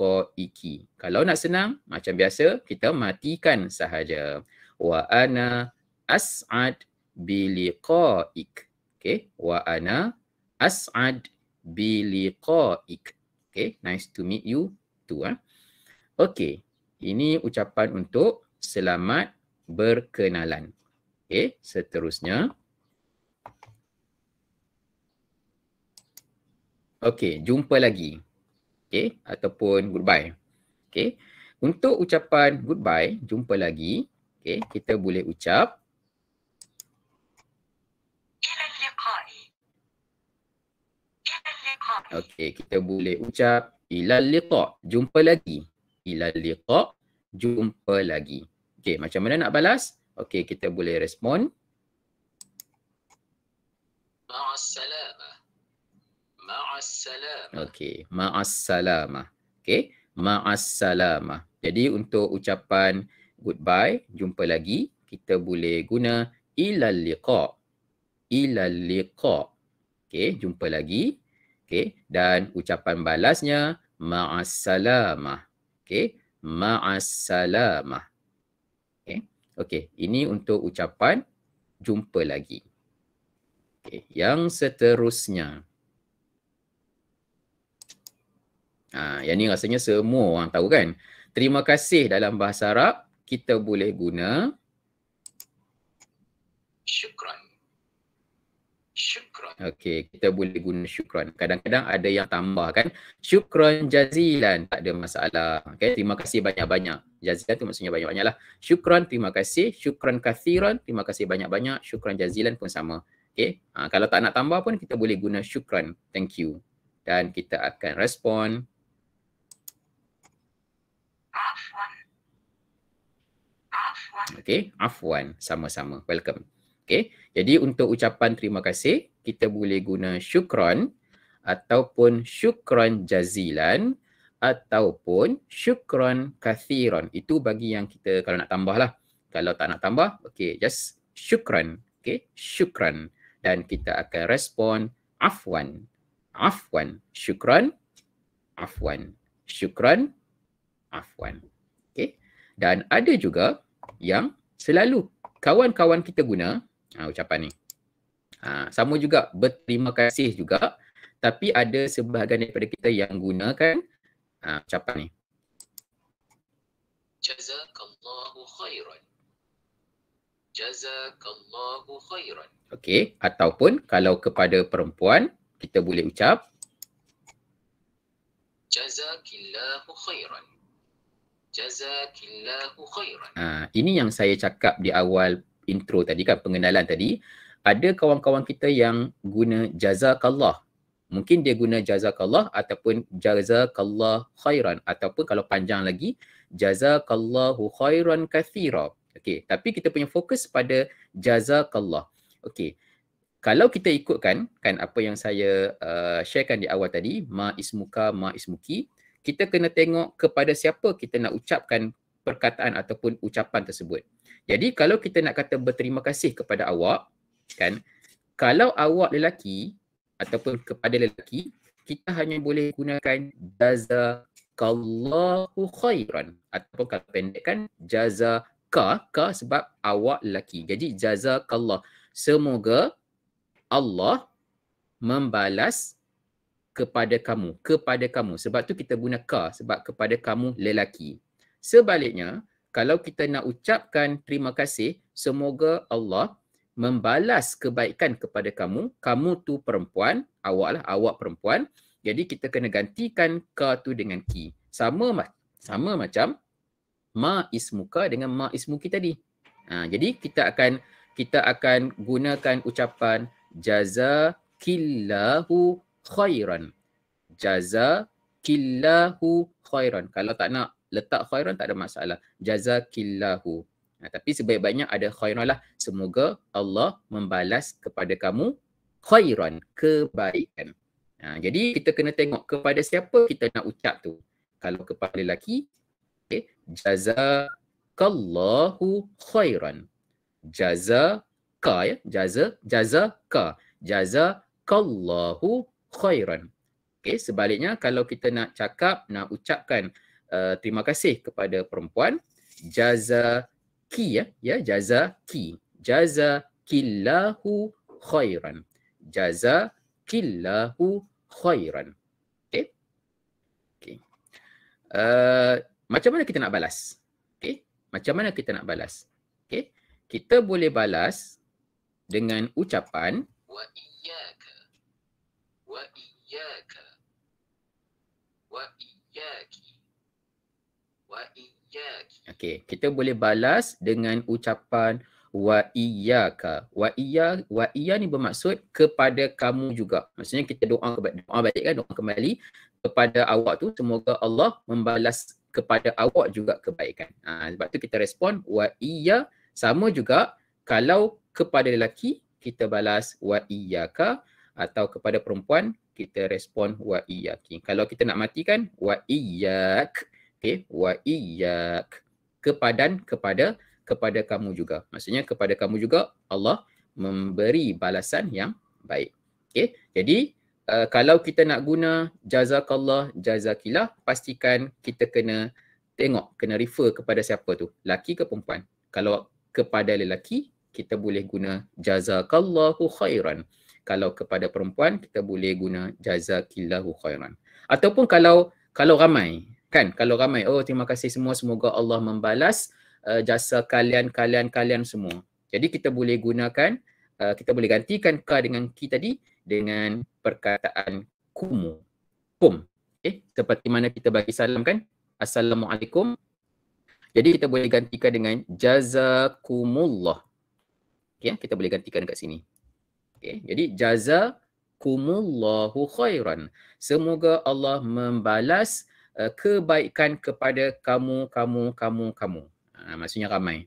Kalau nak senang, macam biasa, kita matikan sahaja. Wa ana as'ad biliqa'ik. Okay. Wa ana as'ad biliqa'ik. Okay. Nice to meet you too. Eh? Okay. Ini ucapan untuk selamat berkenalan. Okay. Seterusnya. Okay. Jumpa lagi. Okay. Ataupun goodbye. Okay. Untuk ucapan goodbye, jumpa lagi. Okay. Kita boleh ucap. Okey, kita boleh ucap ila liqa, jumpa lagi. Ila liqa, jumpa lagi. Okey, macam mana nak balas? Okey, kita boleh respon. Ma'assalamah. Ma'assalamah. Okey, ma'assalamah. Okey, ma'assalamah. Jadi untuk ucapan goodbye, jumpa lagi, kita boleh guna ila liqa. Ila liqa. Okey, jumpa lagi. Okay. Dan ucapan balasnya ma'assalamah. Okay. Ma'assalamah. Okay. Okay. Ini untuk ucapan jumpa lagi. Okay. Yang seterusnya. Ha, yang ni rasanya semua orang tahu kan. Terima kasih dalam bahasa Arab kita boleh guna syukran. Syukran. Okey, kita boleh guna syukran. Kadang-kadang ada yang tambah kan. Syukran jazilan. Tak ada masalah. Okey, terima kasih banyak-banyak. Jazilan tu maksudnya banyak-banyak lah. Syukran, terima kasih. Syukran kathiran, terima kasih banyak-banyak. Syukran jazilan pun sama. Okey, ha, kalau tak nak tambah pun kita boleh guna syukran. Thank you. Dan kita akan respon. Okey, afwan. Sama-sama. Welcome. Okey, jadi untuk ucapan terima kasih, kita boleh guna syukran ataupun syukran jazilan ataupun syukran kathiran. Itu bagi yang kita kalau nak tambah lah. Kalau tak nak tambah, okay, just syukran. Okay, syukran. Dan kita akan respon afwan. Afwan. Syukran. Afwan. Syukran. Afwan. Okay. Dan ada juga yang selalu kawan-kawan kita guna uh, ucapan ni. Ha, sama juga berterima kasih juga tapi ada sebahagian daripada kita yang gunakan ha, ucapan ni. Jazakallahu khairan. Jazakallahu khairan. Okey, ataupun kalau kepada perempuan kita boleh ucap Jazakillahu khairan. Jazakillahu khairan. Ha, ini yang saya cakap di awal intro tadi kan, pengenalan tadi ada kawan-kawan kita yang guna jazakallah. Mungkin dia guna jazakallah ataupun jazakallah khairan ataupun kalau panjang lagi jazakallahu khairan kathira. Okey, tapi kita punya fokus pada jazakallah. Okey. Kalau kita ikutkan kan apa yang saya uh, sharekan di awal tadi, ma ismuka ma ismuki, kita kena tengok kepada siapa kita nak ucapkan perkataan ataupun ucapan tersebut. Jadi kalau kita nak kata berterima kasih kepada awak, kan kalau awak lelaki ataupun kepada lelaki kita hanya boleh gunakan jaza jazakallahu khairan ataupun kalau kan jaza ka ka sebab awak lelaki jadi jaza jazakallah semoga Allah membalas kepada kamu kepada kamu sebab tu kita guna ka sebab kepada kamu lelaki sebaliknya kalau kita nak ucapkan terima kasih semoga Allah membalas kebaikan kepada kamu, kamu tu perempuan, awak lah, awak perempuan. Jadi kita kena gantikan ka tu dengan ki. Sama sama macam ma ismuka dengan ma ismuki tadi. Ha, jadi kita akan kita akan gunakan ucapan jaza killahu khairan. Jaza killahu khairan. Kalau tak nak letak khairan tak ada masalah. Jaza killahu. Ha, tapi sebaik-baiknya ada khairan lah. Semoga Allah membalas kepada kamu khairan, kebaikan. Ha, jadi kita kena tengok kepada siapa kita nak ucap tu. Kalau kepada lelaki, okay, jazakallahu khairan. Jazaka ya, jaza, jazaka. Jazakallahu khairan. Okay, sebaliknya kalau kita nak cakap, nak ucapkan uh, terima kasih kepada perempuan, jazakallahu ki ya ya jaza ki jaza killahu khairan jaza killahu khairan okay? Okay, uh, macam mana kita nak balas Okay, macam mana kita nak balas Okay, kita boleh balas dengan ucapan wa iyyaka wa iyyaka wa iyyaki wa iyyaki Yeah. Okay, kita boleh balas dengan ucapan wa iyyaka. Wa iyya wa iyya ni bermaksud kepada kamu juga. Maksudnya kita doa kepada doa balik kan doa kembali kepada awak tu semoga Allah membalas kepada awak juga kebaikan. Ha, sebab tu kita respon wa iyya sama juga kalau kepada lelaki kita balas wa iyyaka atau kepada perempuan kita respon wa iyyaki. Kalau kita nak matikan wa iyyak okay, wa iyyak kepadan kepada kepada kamu juga maksudnya kepada kamu juga Allah memberi balasan yang baik okey jadi uh, kalau kita nak guna jazakallah jazakillah pastikan kita kena tengok kena refer kepada siapa tu laki ke perempuan kalau kepada lelaki kita boleh guna jazakallahu khairan kalau kepada perempuan kita boleh guna jazakillahu khairan ataupun kalau kalau ramai kan kalau ramai oh terima kasih semua semoga Allah membalas uh, jasa kalian kalian kalian semua jadi kita boleh gunakan uh, kita boleh gantikan ka dengan ki tadi dengan perkataan kumu kum okey eh, seperti mana kita bagi salam kan assalamualaikum jadi kita boleh gantikan dengan jazakumullah okey kita boleh gantikan dekat sini okey jadi jazakumullahu khairan semoga Allah membalas Uh, kebaikan kepada kamu, kamu, kamu, kamu. Ha, maksudnya ramai.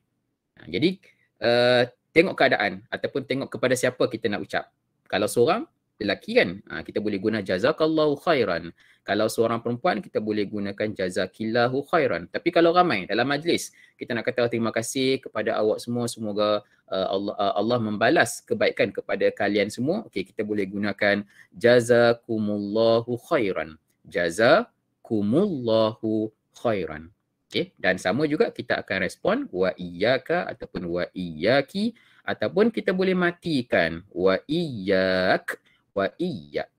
Ha, jadi uh, tengok keadaan ataupun tengok kepada siapa kita nak ucap. Kalau seorang lelaki kan, ha, kita boleh guna jazakallahu khairan. Kalau seorang perempuan, kita boleh gunakan jazakillahu khairan. Tapi kalau ramai dalam majlis, kita nak kata terima kasih kepada awak semua. Semoga uh, Allah, uh, Allah membalas kebaikan kepada kalian semua. Okey, kita boleh gunakan jazakumullahu khairan. jaza jazakumullahu khairan. okey. Dan sama juga kita akan respon wa iyyaka ataupun wa iyyaki ataupun kita boleh matikan wa iyyak wa iyyak.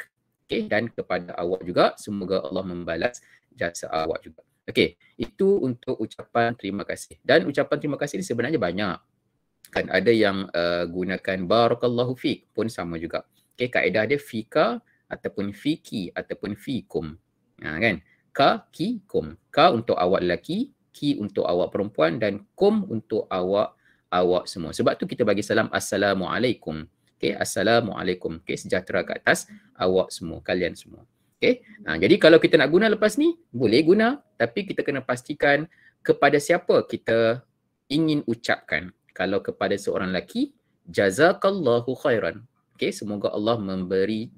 okey. Dan kepada awak juga semoga Allah membalas jasa awak juga. Okey, itu untuk ucapan terima kasih. Dan ucapan terima kasih ni sebenarnya banyak. Kan ada yang uh, gunakan barakallahu fiq pun sama juga. Okey, kaedah dia fika ataupun fiki ataupun fikum. Ha, kan? ka ki kum ka untuk awak lelaki ki untuk awak perempuan dan kum untuk awak awak semua sebab tu kita bagi salam assalamualaikum okey assalamualaikum okey sejahtera ke atas awak semua kalian semua okey ha, jadi kalau kita nak guna lepas ni boleh guna tapi kita kena pastikan kepada siapa kita ingin ucapkan kalau kepada seorang lelaki jazakallahu khairan okey semoga Allah memberi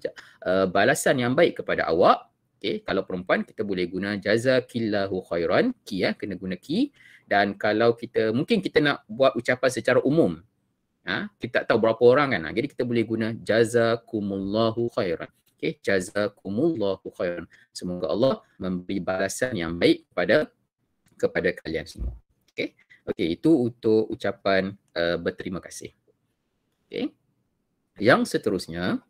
uh, balasan yang baik kepada awak Okey, kalau perempuan kita boleh guna jazakillahu khairan, ki ya, kena guna ki. Dan kalau kita, mungkin kita nak buat ucapan secara umum. Ha? Kita tak tahu berapa orang kan. Ha? Jadi kita boleh guna jazakumullahu khairan. Okey, jazakumullahu khairan. Semoga Allah memberi balasan yang baik kepada kepada kalian semua. Okay, okay itu untuk ucapan uh, berterima kasih. Okay, Yang seterusnya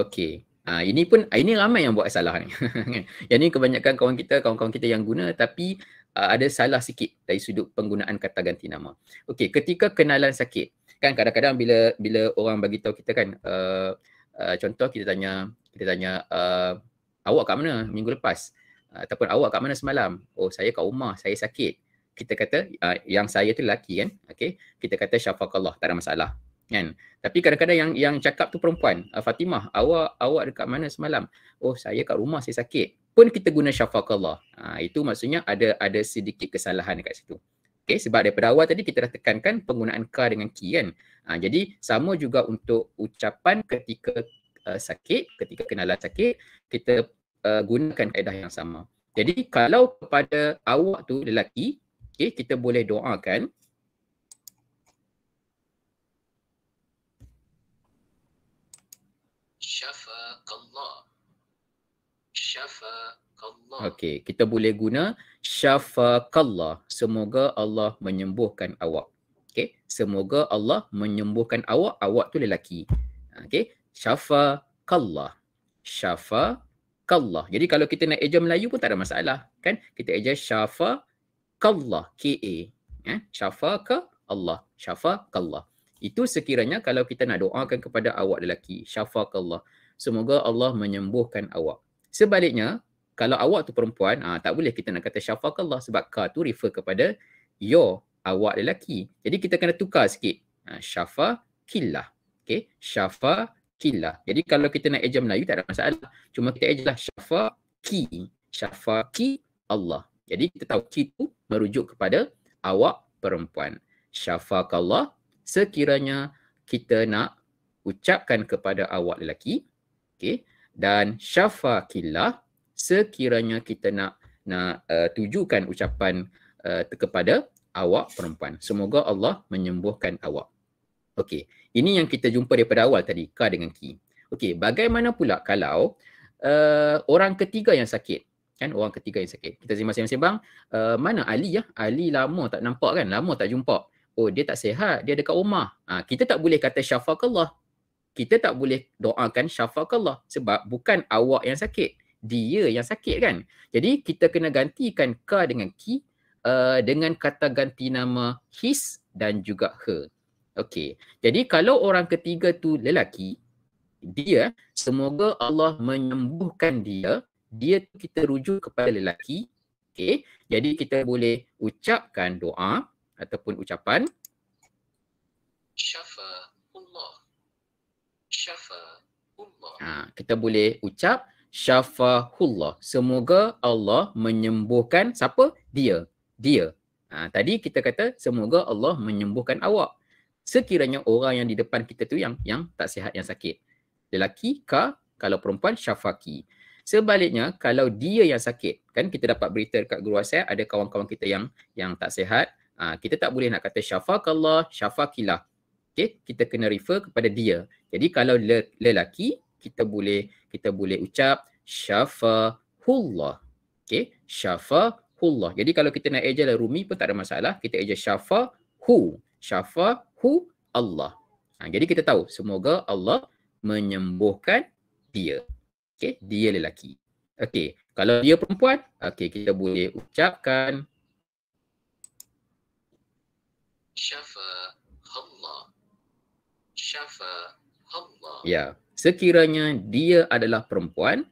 Okey. Ha, ini pun ah, ini ramai yang buat salah ni. <laughs> Kan? yang ni kebanyakan kawan kita, kawan-kawan kita yang guna tapi uh, ada salah sikit dari sudut penggunaan kata ganti nama. Okey, ketika kenalan sakit. Kan kadang-kadang bila bila orang bagi tahu kita kan uh, uh, contoh kita tanya kita tanya uh, awak kat mana minggu lepas? Uh, ataupun awak kat mana semalam? Oh, saya kat rumah, saya sakit. Kita kata uh, yang saya tu lelaki kan? Okey, kita kata syafaqallah, tak ada masalah kan tapi kadang-kadang yang yang cakap tu perempuan ah, Fatimah awak awak dekat mana semalam oh saya kat rumah saya sakit pun kita guna syafaqallah ha, itu maksudnya ada ada sedikit kesalahan dekat situ okey sebab daripada awal tadi kita dah tekankan penggunaan ka dengan ki kan ha, jadi sama juga untuk ucapan ketika uh, sakit ketika kenalan sakit kita uh, gunakan kaedah yang sama jadi kalau kepada awak tu lelaki okey kita boleh doakan syafaqallah. Okey, kita boleh guna syafaqallah. Semoga Allah menyembuhkan awak. Okey, semoga Allah menyembuhkan awak. Awak tu lelaki. Okey, syafaqallah. Syafaqallah. Jadi kalau kita nak eja Melayu pun tak ada masalah, kan? Kita eja syafaqallah. K A. Ya, syafaqallah. Syafaqallah. Itu sekiranya kalau kita nak doakan kepada awak lelaki. Syafaqallah. Semoga Allah menyembuhkan awak. Sebaliknya, kalau awak tu perempuan, ha, tak boleh kita nak kata syafakallah sebab ka tu refer kepada your awak lelaki. Jadi kita kena tukar sikit. Ha, ah, syafakillah. Okay. Syafakillah. Jadi kalau kita nak eja Melayu tak ada masalah. Cuma kita eja lah syafaki. Syafaki Allah. Jadi kita tahu ki tu merujuk kepada awak perempuan. Syafakallah sekiranya kita nak ucapkan kepada awak lelaki. Okay dan syafaqillah sekiranya kita nak nak uh, tujukan ucapan uh, kepada awak perempuan semoga Allah menyembuhkan awak okey ini yang kita jumpa daripada awal tadi ka dengan ki okey bagaimana pula kalau uh, orang ketiga yang sakit kan orang ketiga yang sakit kita sembang-sembang uh, mana ali ya ali lama tak nampak kan lama tak jumpa oh dia tak sihat dia dekat rumah ha, kita tak boleh kata syafaqallah kita tak boleh doakan Allah sebab bukan awak yang sakit dia yang sakit kan jadi kita kena gantikan k dengan ki uh, dengan kata ganti nama his dan juga her okey jadi kalau orang ketiga tu lelaki dia semoga Allah menyembuhkan dia dia kita rujuk kepada lelaki okey jadi kita boleh ucapkan doa ataupun ucapan syafa syafahullah. Ha, kita boleh ucap syafahullah. Semoga Allah menyembuhkan siapa? Dia. Dia. Ha, tadi kita kata semoga Allah menyembuhkan awak. Sekiranya orang yang di depan kita tu yang yang tak sihat, yang sakit. Lelaki ka, kalau perempuan syafaki. Sebaliknya, kalau dia yang sakit, kan kita dapat berita dekat guru saya ada kawan-kawan kita yang yang tak sihat, ha, kita tak boleh nak kata syafakallah, syafakilah okay, kita kena refer kepada dia. Jadi kalau lelaki, kita boleh kita boleh ucap syafahullah. Okay, syafahullah. Jadi kalau kita nak eja lah rumi pun tak ada masalah. Kita eja syafahu. Syafahu Allah. Ha, jadi kita tahu semoga Allah menyembuhkan dia. Okay, dia lelaki. Okay, kalau dia perempuan, okay, kita boleh ucapkan syafahullah syafa Allah. Ya, sekiranya dia adalah perempuan,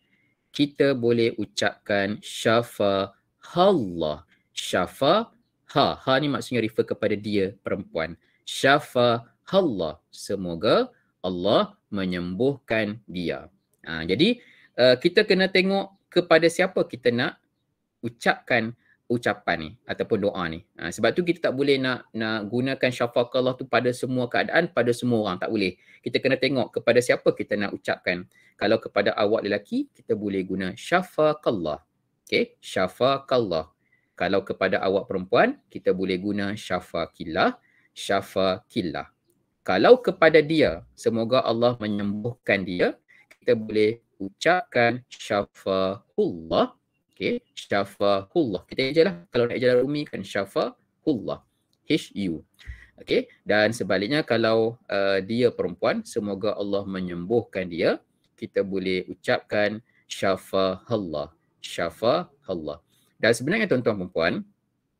kita boleh ucapkan syafa Allah. Syafa ha, ha ni maksudnya refer kepada dia perempuan. Syafa Allah. Semoga Allah menyembuhkan dia. Ha, jadi uh, kita kena tengok kepada siapa kita nak ucapkan ucapan ni ataupun doa ni. Ha, sebab tu kita tak boleh nak nak gunakan syafaqah Allah tu pada semua keadaan, pada semua orang. Tak boleh. Kita kena tengok kepada siapa kita nak ucapkan. Kalau kepada awak lelaki, kita boleh guna syafaqah Allah. Okay? Syafaqah Allah. Kalau kepada awak perempuan, kita boleh guna syafaqillah. Syafaqillah. Kalau kepada dia, semoga Allah menyembuhkan dia, kita boleh ucapkan syafaqullah. Okay, kullah Kita je lah. Kalau nak ijarah rumi kan syafahullah. H-U. Okay, dan sebaliknya kalau uh, dia perempuan, semoga Allah menyembuhkan dia. Kita boleh ucapkan syafahullah. Syafahullah. Dan sebenarnya tuan-tuan perempuan,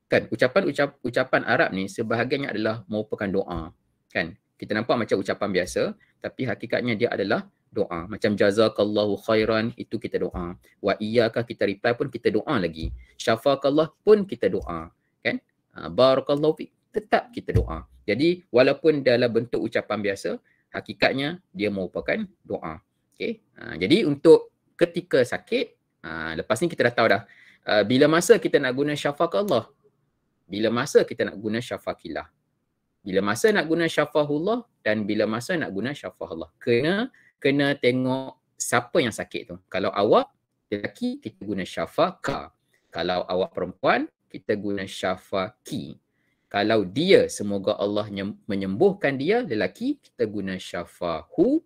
kan ucapan ucap, ucapan Arab ni sebahagiannya adalah merupakan doa. Kan, kita nampak macam ucapan biasa tapi hakikatnya dia adalah doa. Macam jazakallahu khairan itu kita doa. Wa iyyaka kita reply pun kita doa lagi. Syafakallah pun kita doa, kan? Ha, barakallahu fi tetap kita doa. Jadi walaupun dalam bentuk ucapan biasa, hakikatnya dia merupakan doa. Okey. Ha, jadi untuk ketika sakit, ha, lepas ni kita dah tahu dah bila masa kita nak guna syafakallah. Bila masa kita nak guna syafakillah. Bila masa nak guna syafahullah dan bila masa nak guna syafahullah. Kena kena tengok siapa yang sakit tu. Kalau awak lelaki, kita guna syafaqa. Kalau awak perempuan, kita guna syafaqi. Kalau dia, semoga Allah menyembuhkan dia, lelaki, kita guna syafahu.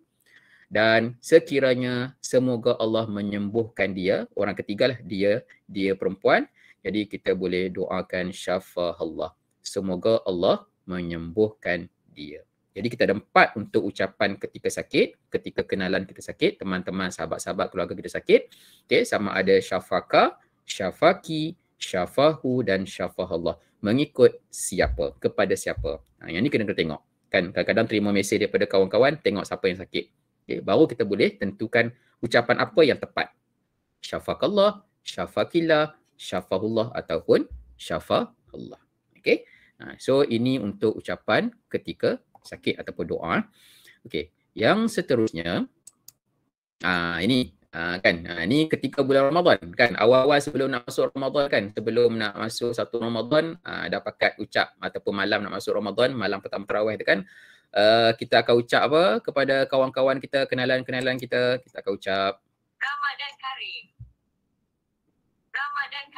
Dan sekiranya semoga Allah menyembuhkan dia, orang ketiga lah dia, dia perempuan. Jadi kita boleh doakan syafah Allah. Semoga Allah menyembuhkan dia. Jadi kita ada empat untuk ucapan ketika sakit, ketika kenalan kita sakit, teman-teman, sahabat-sahabat, keluarga kita sakit. Okey, sama ada syafaka, syafaki, syafahu dan syafahullah. Mengikut siapa, kepada siapa. Ha, yang ni kena kita tengok. Kan kadang-kadang terima mesej daripada kawan-kawan, tengok siapa yang sakit. okay, baru kita boleh tentukan ucapan apa yang tepat. Syafakallah, syafakillah, syafahullah ataupun syafahullah. okay. Ha, so ini untuk ucapan ketika sakit ataupun doa. Okey, yang seterusnya uh, ini uh, kan uh, ini ketika bulan Ramadan kan awal-awal sebelum nak masuk Ramadan kan sebelum nak masuk satu Ramadan uh, dah pakat ucap ataupun malam nak masuk Ramadan malam pertama tarawih tu kan uh, kita akan ucap apa kepada kawan-kawan kita kenalan-kenalan kita kita akan ucap Ramadan Karim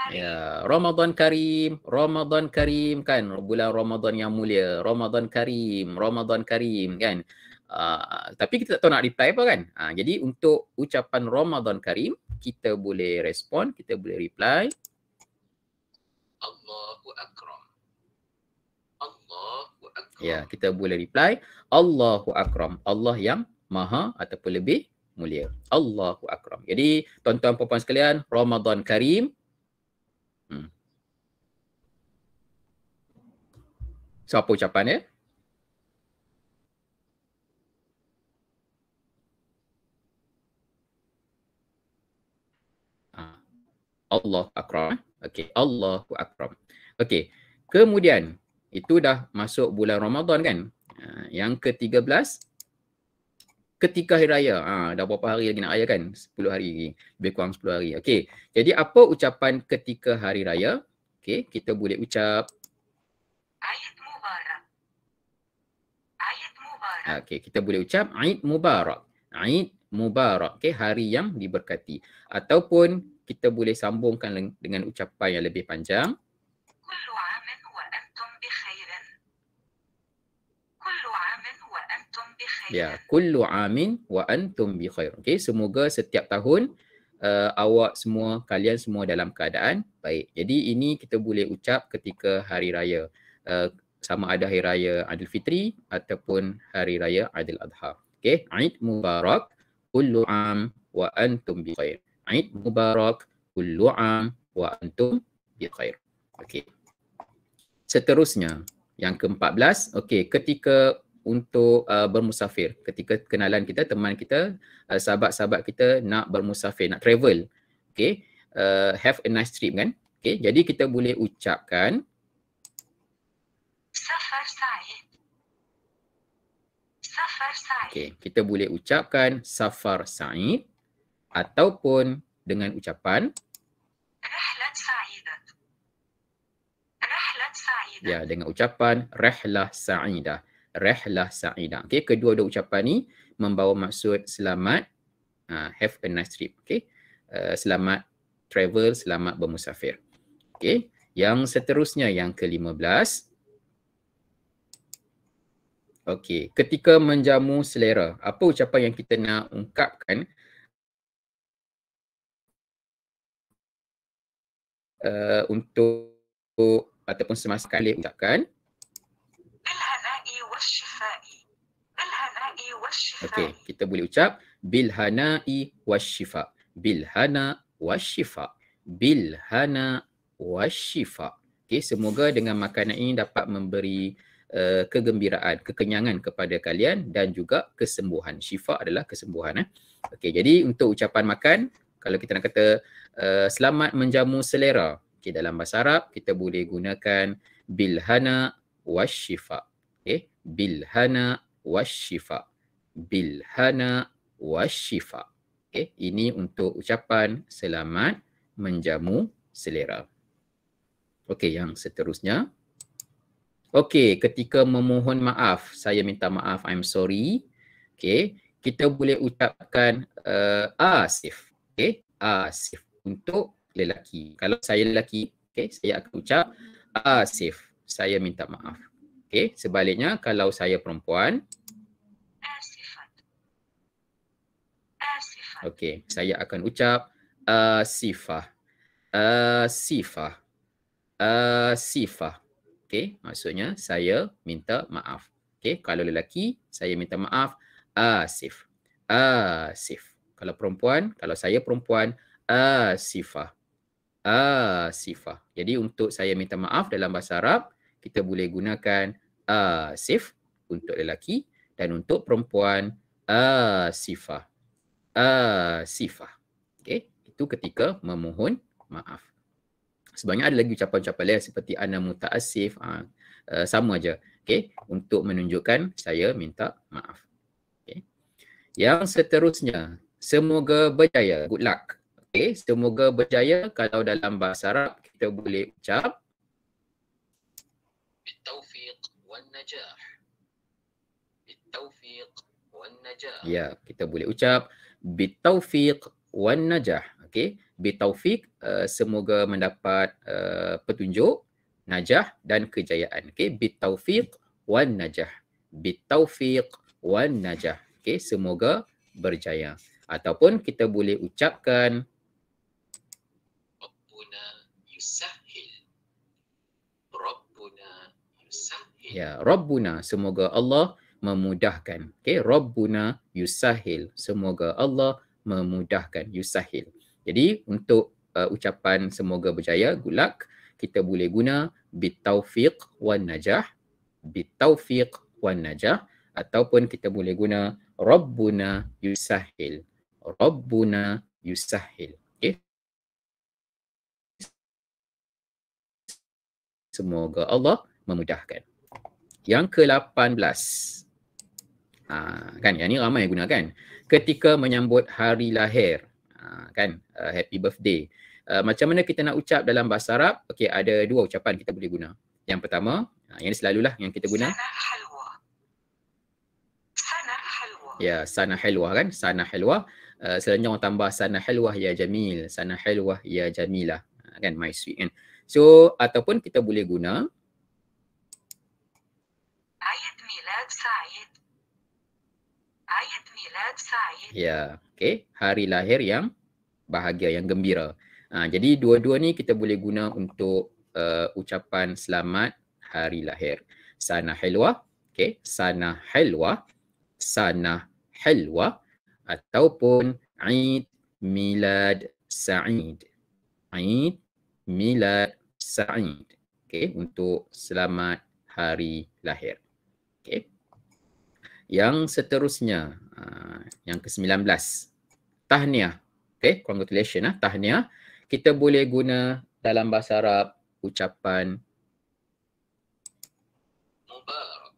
Ya, Ramadan Karim, Ramadan Karim kan, bulan Ramadan yang mulia, Ramadan Karim, Ramadan Karim kan. Uh, tapi kita tak tahu nak reply apa kan. Uh, jadi untuk ucapan Ramadan Karim, kita boleh respon, kita boleh reply. Allahu Akram. Allahu Akram. Ya, kita boleh reply. Allahu Akram. Allah yang maha ataupun lebih mulia. Allahu Akram. Jadi tuan-tuan puan-puan sekalian, Ramadan Karim, So apa ucapan dia? Ah. Allah akram. Okay. Allah akram. Okay. Kemudian itu dah masuk bulan Ramadan kan? Ah, yang ke-13 ketika hari raya. Ha, dah berapa hari lagi nak raya kan? 10 hari lagi. Lebih kurang 10 hari. Okay. Jadi apa ucapan ketika hari raya? Okay. Kita boleh ucap. Ayat mubarak. Okey, kita boleh ucap Aid Mubarak. Aid Mubarak, okey, hari yang diberkati. Ataupun kita boleh sambungkan dengan ucapan yang lebih panjang. Ya, kullu amin wa antum bi khairin. Okey, semoga setiap tahun Uh, awak semua, kalian semua dalam keadaan baik. Jadi ini kita boleh ucap ketika hari raya. Uh, sama ada hari raya Adil Fitri ataupun hari raya Adil Adha. Okey, Aid Mubarak kullu am wa antum bi khair. Aid Mubarak kullu am wa antum bi khair. Okey. Seterusnya yang ke-14, okey, ketika untuk uh, bermusafir, ketika kenalan kita, teman kita, uh, sahabat-sahabat kita nak bermusafir, nak travel. Okey, uh, have a nice trip kan? Okey, jadi kita boleh ucapkan Safar Said. Okey, kita boleh ucapkan Safar Said ataupun dengan ucapan Rahlat Sa'idah. Rahlat Sa'idah. Ya, dengan ucapan Rahlah Sa'idah. Rahlah Sa'idah. Okay, kedua-dua ucapan ni membawa maksud selamat uh, have a nice trip. Okay, Uh, selamat travel, selamat bermusafir. Okay, Yang seterusnya yang ke belas. Okey, ketika menjamu selera, apa ucapan yang kita nak ungkapkan Uh, untuk ataupun semasa kali ucapkan. Bilhanai Okey, kita boleh ucap bilhanai wa shifa. Bilhana wa shifa. Bilhana wa shifa. Okey, semoga dengan makanan ini dapat memberi Eh, kegembiraan, kekenyangan kepada kalian dan juga kesembuhan. Syifa adalah kesembuhan. Eh? Okey, jadi untuk ucapan makan, kalau kita nak kata uh, selamat menjamu selera. Okey, dalam bahasa Arab kita boleh gunakan bilhana wasyifa. Okey, bilhana wasyifa. Bilhana wasyifa. Okey, ini untuk ucapan selamat menjamu selera. Okey, yang seterusnya. Okey, ketika memohon maaf, saya minta maaf, I'm sorry. Okey, kita boleh ucapkan uh, eh, asif. Ah, okey, asif ah, untuk lelaki. Kalau saya lelaki, okey, saya akan ucap asif. Ah, saya minta maaf. Okey, sebaliknya kalau saya perempuan. Okey, saya akan ucap asifah. Asifah. Asifah. asifah. Okay, maksudnya saya minta maaf. Okay, kalau lelaki, saya minta maaf. Asif. Ah, asif. Ah, kalau perempuan, kalau saya perempuan, asifah. Ah, asifah. Jadi untuk saya minta maaf dalam bahasa Arab, kita boleh gunakan asif untuk lelaki dan untuk perempuan, asifah. Asifah. Okay, itu ketika memohon maaf sebenarnya ada lagi ucapan-ucapan lain seperti ana mutaassif ha, sama aja okey untuk menunjukkan saya minta maaf okey yang seterusnya semoga berjaya good luck okey semoga berjaya kalau dalam bahasa Arab kita boleh ucap bitaufiq wan najah bitaufiq wan najah ya kita boleh ucap bitaufiq wan najah Okey, bi taufik uh, eh, semoga mendapat uh, petunjuk, najah dan kejayaan. Okey, bi taufik wan najah. Bi taufik wan najah. Okey, semoga berjaya. Ataupun kita boleh ucapkan Rabbuna yusahil. Rabbuna yusahil. Ya, Rabbuna semoga Allah memudahkan. Okey, Rabbuna yusahil. Semoga Allah memudahkan. Yusahil. Jadi untuk uh, ucapan semoga berjaya, gulak kita boleh guna bitaufiq wan najah, bitaufiq wan najah ataupun kita boleh guna rabbuna yusahil. Rabbuna yusahil. Okey. Semoga Allah memudahkan. Yang ke-18. Ha, ah, kan yang ni ramai guna kan ketika menyambut hari lahir Ah, kan uh, happy birthday. Uh, macam mana kita nak ucap dalam bahasa Arab? Okey ada dua ucapan kita boleh guna. Yang pertama, uh, yang ini selalulah yang kita guna. Ya, sana halwa kan? Sana halwa. Uh, selanjutnya orang tambah sana halwa ya jamil, sana halwa ya jamila. kan my sweet kan. So ataupun kita boleh guna Ayat milad Said. Ayat milad Said. Ya, okay, hari lahir yang bahagia, yang gembira. Ha, jadi dua-dua ni kita boleh guna untuk uh, ucapan selamat hari lahir. Sana helwa, okay, sana helwa, sana helwa ataupun Aid Milad Sa'id. Aid Milad Sa'id. Okay, untuk selamat hari lahir. Okay. Yang seterusnya, Ah, yang ke-19. Tahniah. Okay, congratulations lah. Tahniah. Kita boleh guna dalam bahasa Arab ucapan Mubarak.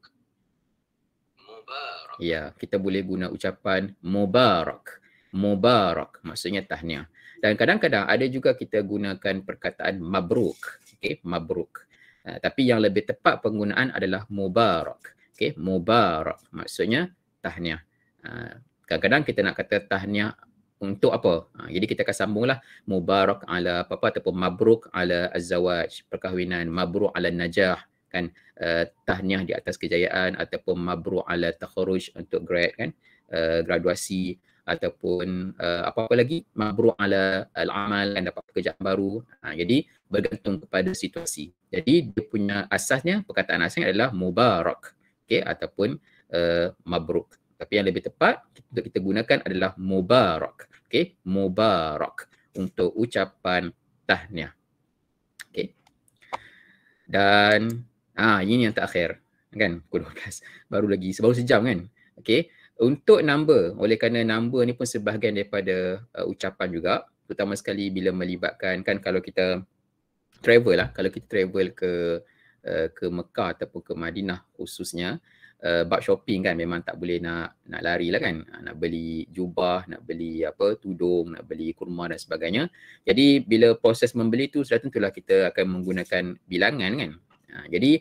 Mubarak. Ya, kita boleh guna ucapan Mubarak. Mubarak. Maksudnya tahniah. Dan kadang-kadang ada juga kita gunakan perkataan Mabruk. Okay, Mabruk. Uh, tapi yang lebih tepat penggunaan adalah mubarak. Okay, mubarak maksudnya tahniah. Ha, kadang-kadang kita nak kata tahniah untuk apa? Ha, jadi kita akan sambunglah mubarak ala apa-apa ataupun mabruk ala azwaj perkahwinan, mabruk ala najah kan uh, tahniah di atas kejayaan ataupun mabruk ala takhruj untuk grad kan uh, graduasi ataupun uh, apa-apa lagi mabruk ala al-amal kan dapat pekerjaan baru ha, jadi bergantung kepada situasi jadi dia punya asasnya perkataan asing adalah mubarak okay? ataupun uh, mabruk tapi yang lebih tepat untuk kita gunakan adalah mubarak. Okey, mubarak untuk ucapan tahniah. Okey. Dan ah ini yang terakhir kan pukul 12. Baru lagi baru sejam kan. Okey. Untuk number oleh kerana number ni pun sebahagian daripada uh, ucapan juga terutama sekali bila melibatkan kan kalau kita travel lah kalau kita travel ke uh, ke Mekah ataupun ke Madinah khususnya uh, bab shopping kan memang tak boleh nak nak lari lah kan ah, nak beli jubah nak beli apa tudung nak beli kurma dan sebagainya jadi bila proses membeli tu sudah tentulah kita akan menggunakan bilangan kan ha, jadi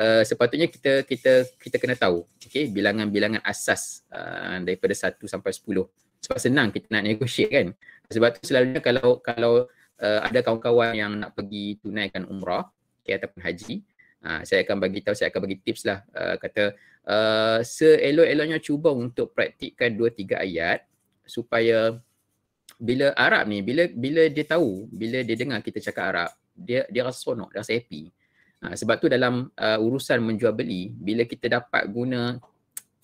uh, sepatutnya kita kita kita kena tahu okey bilangan-bilangan asas uh, daripada 1 sampai 10 sebab senang kita nak negotiate kan sebab tu selalunya kalau kalau uh, ada kawan-kawan yang nak pergi tunaikan umrah okay, ataupun haji Ha, saya akan bagi tahu saya akan bagi tips lah uh, kata Uh, seelok-eloknya cuba untuk praktikkan dua tiga ayat supaya bila Arab ni bila bila dia tahu bila dia dengar kita cakap Arab dia dia rasa senang dia rasa happy ha, sebab tu dalam uh, urusan menjual beli bila kita dapat guna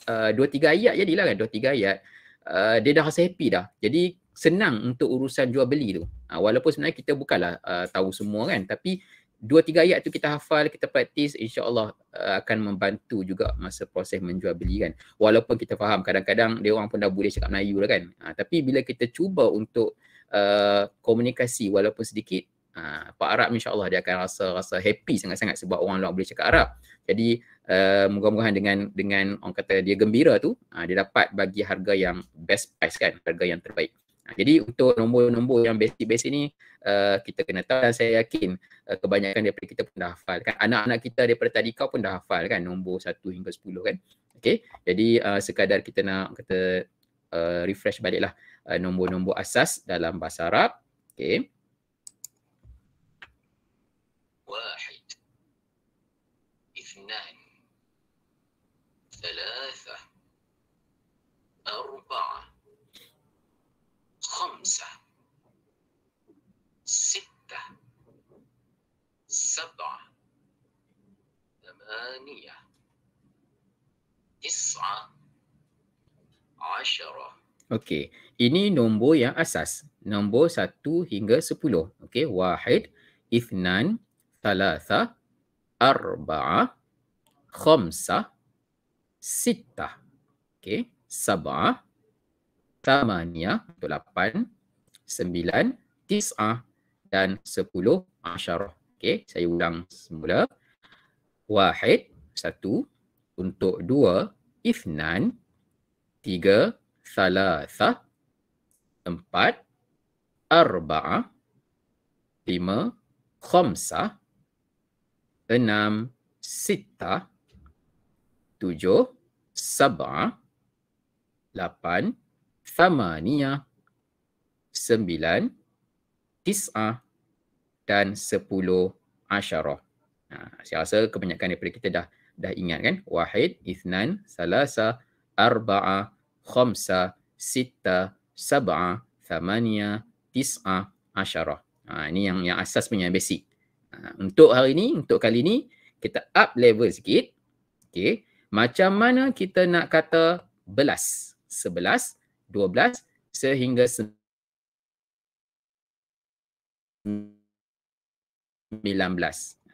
uh, 2 3 ayat jadilah kan dua tiga ayat uh, dia dah rasa happy dah jadi senang untuk urusan jual beli tu ha, walaupun sebenarnya kita bukannya uh, tahu semua kan tapi dua tiga ayat tu kita hafal, kita praktis, insyaAllah uh, akan membantu juga masa proses menjual beli kan. Walaupun kita faham kadang-kadang dia orang pun dah boleh cakap Melayu lah kan. Uh, tapi bila kita cuba untuk uh, komunikasi walaupun sedikit, uh, Pak Arab insya Allah dia akan rasa rasa happy sangat-sangat sebab orang luar boleh cakap Arab. Jadi uh, mudah-mudahan dengan dengan orang kata dia gembira tu, uh, dia dapat bagi harga yang best price kan, harga yang terbaik. Jadi untuk nombor-nombor yang basic-basic ni uh, kita kena tahu dan saya yakin uh, kebanyakan daripada kita pun dah hafal kan. Anak-anak kita daripada tadi kau pun dah hafal kan nombor satu hingga sepuluh kan. Okay. Jadi uh, sekadar kita nak kata uh, refresh baliklah uh, nombor-nombor asas dalam bahasa Arab. Okay. Wahid. Ithnan. Salam. خمسة ستة سبعة ثمانية تسعة عشرة Okey, ini nombor yang asas. Nombor satu hingga sepuluh. Okey, wahid, ithnan, thalatha, arba'a, khamsa, sitta. Okey, sab'a, tamaniya, sembilan, tis'ah dan sepuluh asyarah. Okey, saya ulang semula. Wahid, satu. Untuk dua, ifnan. Tiga, thalatha. Empat, arba'ah. Lima, khamsah. Enam, sita. Tujuh, sabah. Lapan, thamaniyah sembilan, tis'ah dan sepuluh asyarah. Ha, saya rasa kebanyakan daripada kita dah dah ingat kan? Wahid, ithnan, salasa, arba'a, khamsa, sitta, sab'a, thamania, tis'a, asyara. Ha, ini yang yang asas punya basic. Ha, untuk hari ini, untuk kali ini, kita up level sikit. Okay. Macam mana kita nak kata belas? Sebelas, dua belas, sehingga sembilan. 19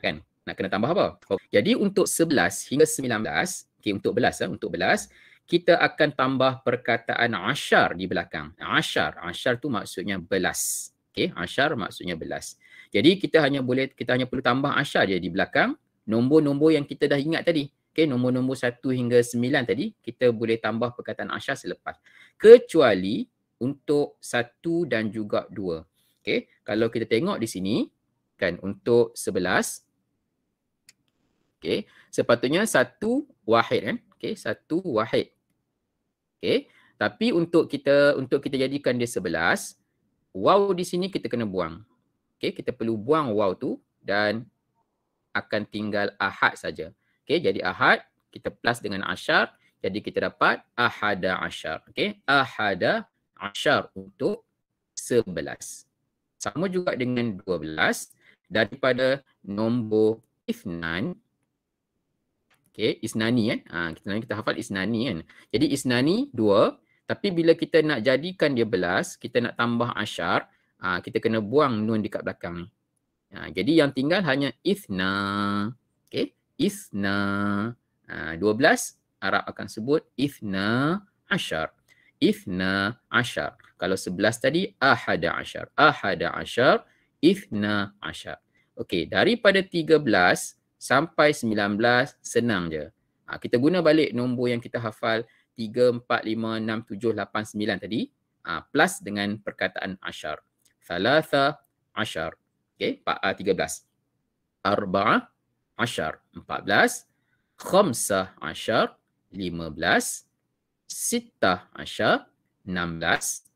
kan nak kena tambah apa okay. Oh, jadi untuk 11 hingga 19 okey untuk belas ha, untuk belas kita akan tambah perkataan ashar di belakang ashar ashar tu maksudnya belas okey ashar maksudnya belas jadi kita hanya boleh kita hanya perlu tambah ashar dia di belakang nombor-nombor yang kita dah ingat tadi okey nombor-nombor 1 hingga 9 tadi kita boleh tambah perkataan ashar selepas kecuali untuk satu dan juga dua. Okay, kalau kita tengok di sini kan untuk sebelas, Okay, sepatutnya satu wahid kan. Okay, satu wahid. Okay, tapi untuk kita untuk kita jadikan dia sebelas, wow di sini kita kena buang. Okay, kita perlu buang wow tu dan akan tinggal ahad saja. Okay, jadi ahad kita plus dengan asyar. Jadi kita dapat ahada asyar. Okay, ahada asyar untuk sebelas sama juga dengan 12 daripada nombor ifnan okay, isnani kan ha, kita kita hafal isnani kan jadi isnani 2 tapi bila kita nak jadikan dia belas kita nak tambah asyar ha, ah, kita kena buang nun dekat belakang ni ha, jadi yang tinggal hanya ifna okay, ifna ha, 12 Arab akan sebut ifna asyar ithna ashar. Kalau sebelas tadi, ahada ashar. Ahada ashar, ithna ashar. Okey, daripada tiga belas sampai sembilan belas, senang je. Ha, kita guna balik nombor yang kita hafal tiga, empat, lima, enam, tujuh, lapan, sembilan tadi. Ha, plus dengan perkataan ashar. Thalatha ashar. Okey, ah, tiga belas. Arba'ah ashar. Empat belas. Khamsah ashar. Lima belas sita asyar, enam belas,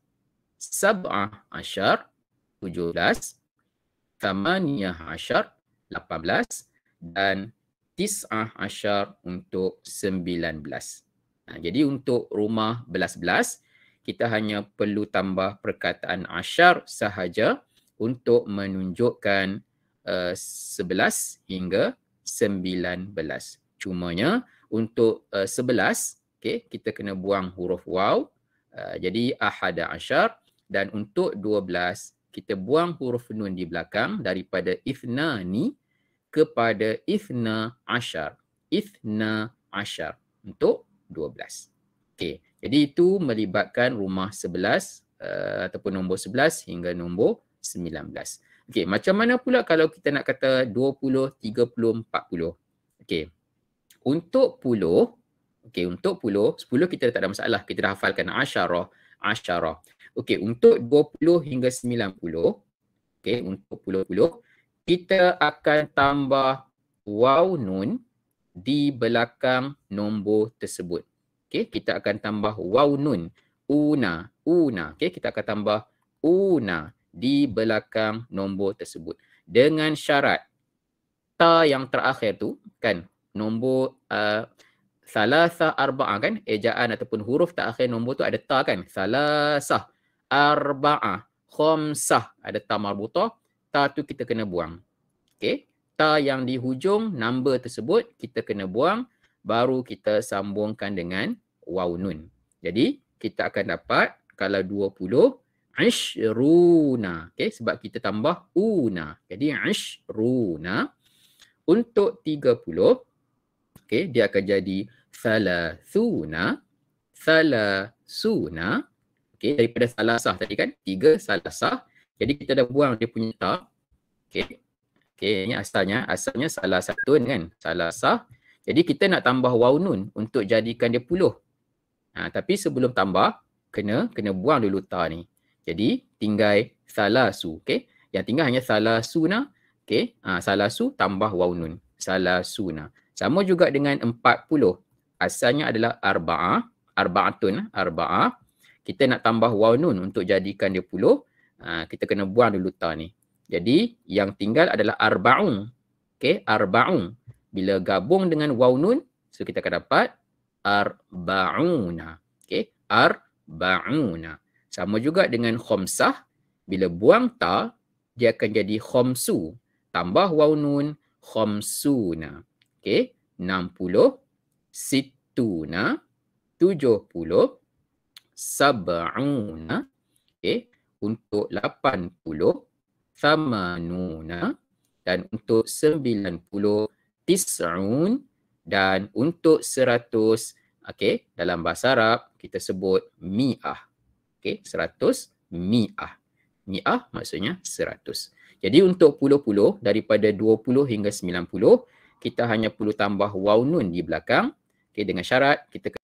sab'ah asyar, tujuh belas, tamaniyah asyar, lapan belas, dan tis'ah asyar untuk sembilan belas. Ha, jadi untuk rumah belas-belas, kita hanya perlu tambah perkataan asyar sahaja untuk menunjukkan eh, sebelas uh, hingga sembilan belas. Cumanya untuk eh, sebelas, uh, Okay, kita kena buang huruf waw. Uh, jadi ahada asyar dan untuk dua belas kita buang huruf nun di belakang daripada ifna ni kepada ifna asyar. Ifna asyar untuk dua belas. Okay. Jadi itu melibatkan rumah sebelas uh, ataupun nombor sebelas hingga nombor sembilan belas. Okay. Macam mana pula kalau kita nak kata dua puluh, tiga puluh, empat puluh. Okay. Untuk puluh, Okey, untuk puluh, sepuluh kita tak ada masalah. Kita dah hafalkan asyarah, asyarah. Okey, untuk dua puluh hingga sembilan puluh. Okey, untuk puluh-puluh. Kita akan tambah waw nun di belakang nombor tersebut. Okey, kita akan tambah waw nun. Una, una. Okey, kita akan tambah una di belakang nombor tersebut. Dengan syarat ta yang terakhir tu kan nombor uh, Salasa arba'a kan? Ejaan ataupun huruf tak terakhir nombor tu ada ta kan? Salasa arba'a khomsah ada ta marbutah. Ta tu kita kena buang. Okay? Ta yang di hujung number tersebut kita kena buang. Baru kita sambungkan dengan waw Jadi kita akan dapat kalau dua puluh ishruna. Okay? Sebab kita tambah una. Jadi ishruna. Untuk tiga puluh. Okay, dia akan jadi thalathuna thalasuna okay daripada salasah tadi kan tiga salasah jadi kita dah buang dia punya ta okay okey ini asalnya asalnya salah satu kan salasah jadi kita nak tambah waw nun untuk jadikan dia puluh ha, tapi sebelum tambah kena kena buang dulu ta ni jadi tinggal salasu okay, yang tinggal hanya salasuna okay, ha, salasu tambah waw nun salasuna sama juga dengan empat puluh asalnya adalah arba'ah, arba'atun, arba'ah. Kita nak tambah waw nun untuk jadikan dia puluh. Ha, kita kena buang dulu ta ni. Jadi yang tinggal adalah arba'un. Okay, arba'un. Bila gabung dengan waw nun, so kita akan dapat arba'una. Okay, arba'una. Sama juga dengan khomsah. Bila buang ta, dia akan jadi khomsu. Tambah waw nun, khomsuna. Okay, 60 situna tujuh puluh sab'una okay, untuk lapan puluh thamanuna dan untuk sembilan puluh tis'un dan untuk seratus okay, dalam bahasa Arab kita sebut mi'ah okay, seratus mi'ah mi'ah maksudnya seratus jadi untuk puluh-puluh daripada dua puluh hingga sembilan puluh kita hanya perlu tambah waw nun di belakang Okey dengan syarat kita ke-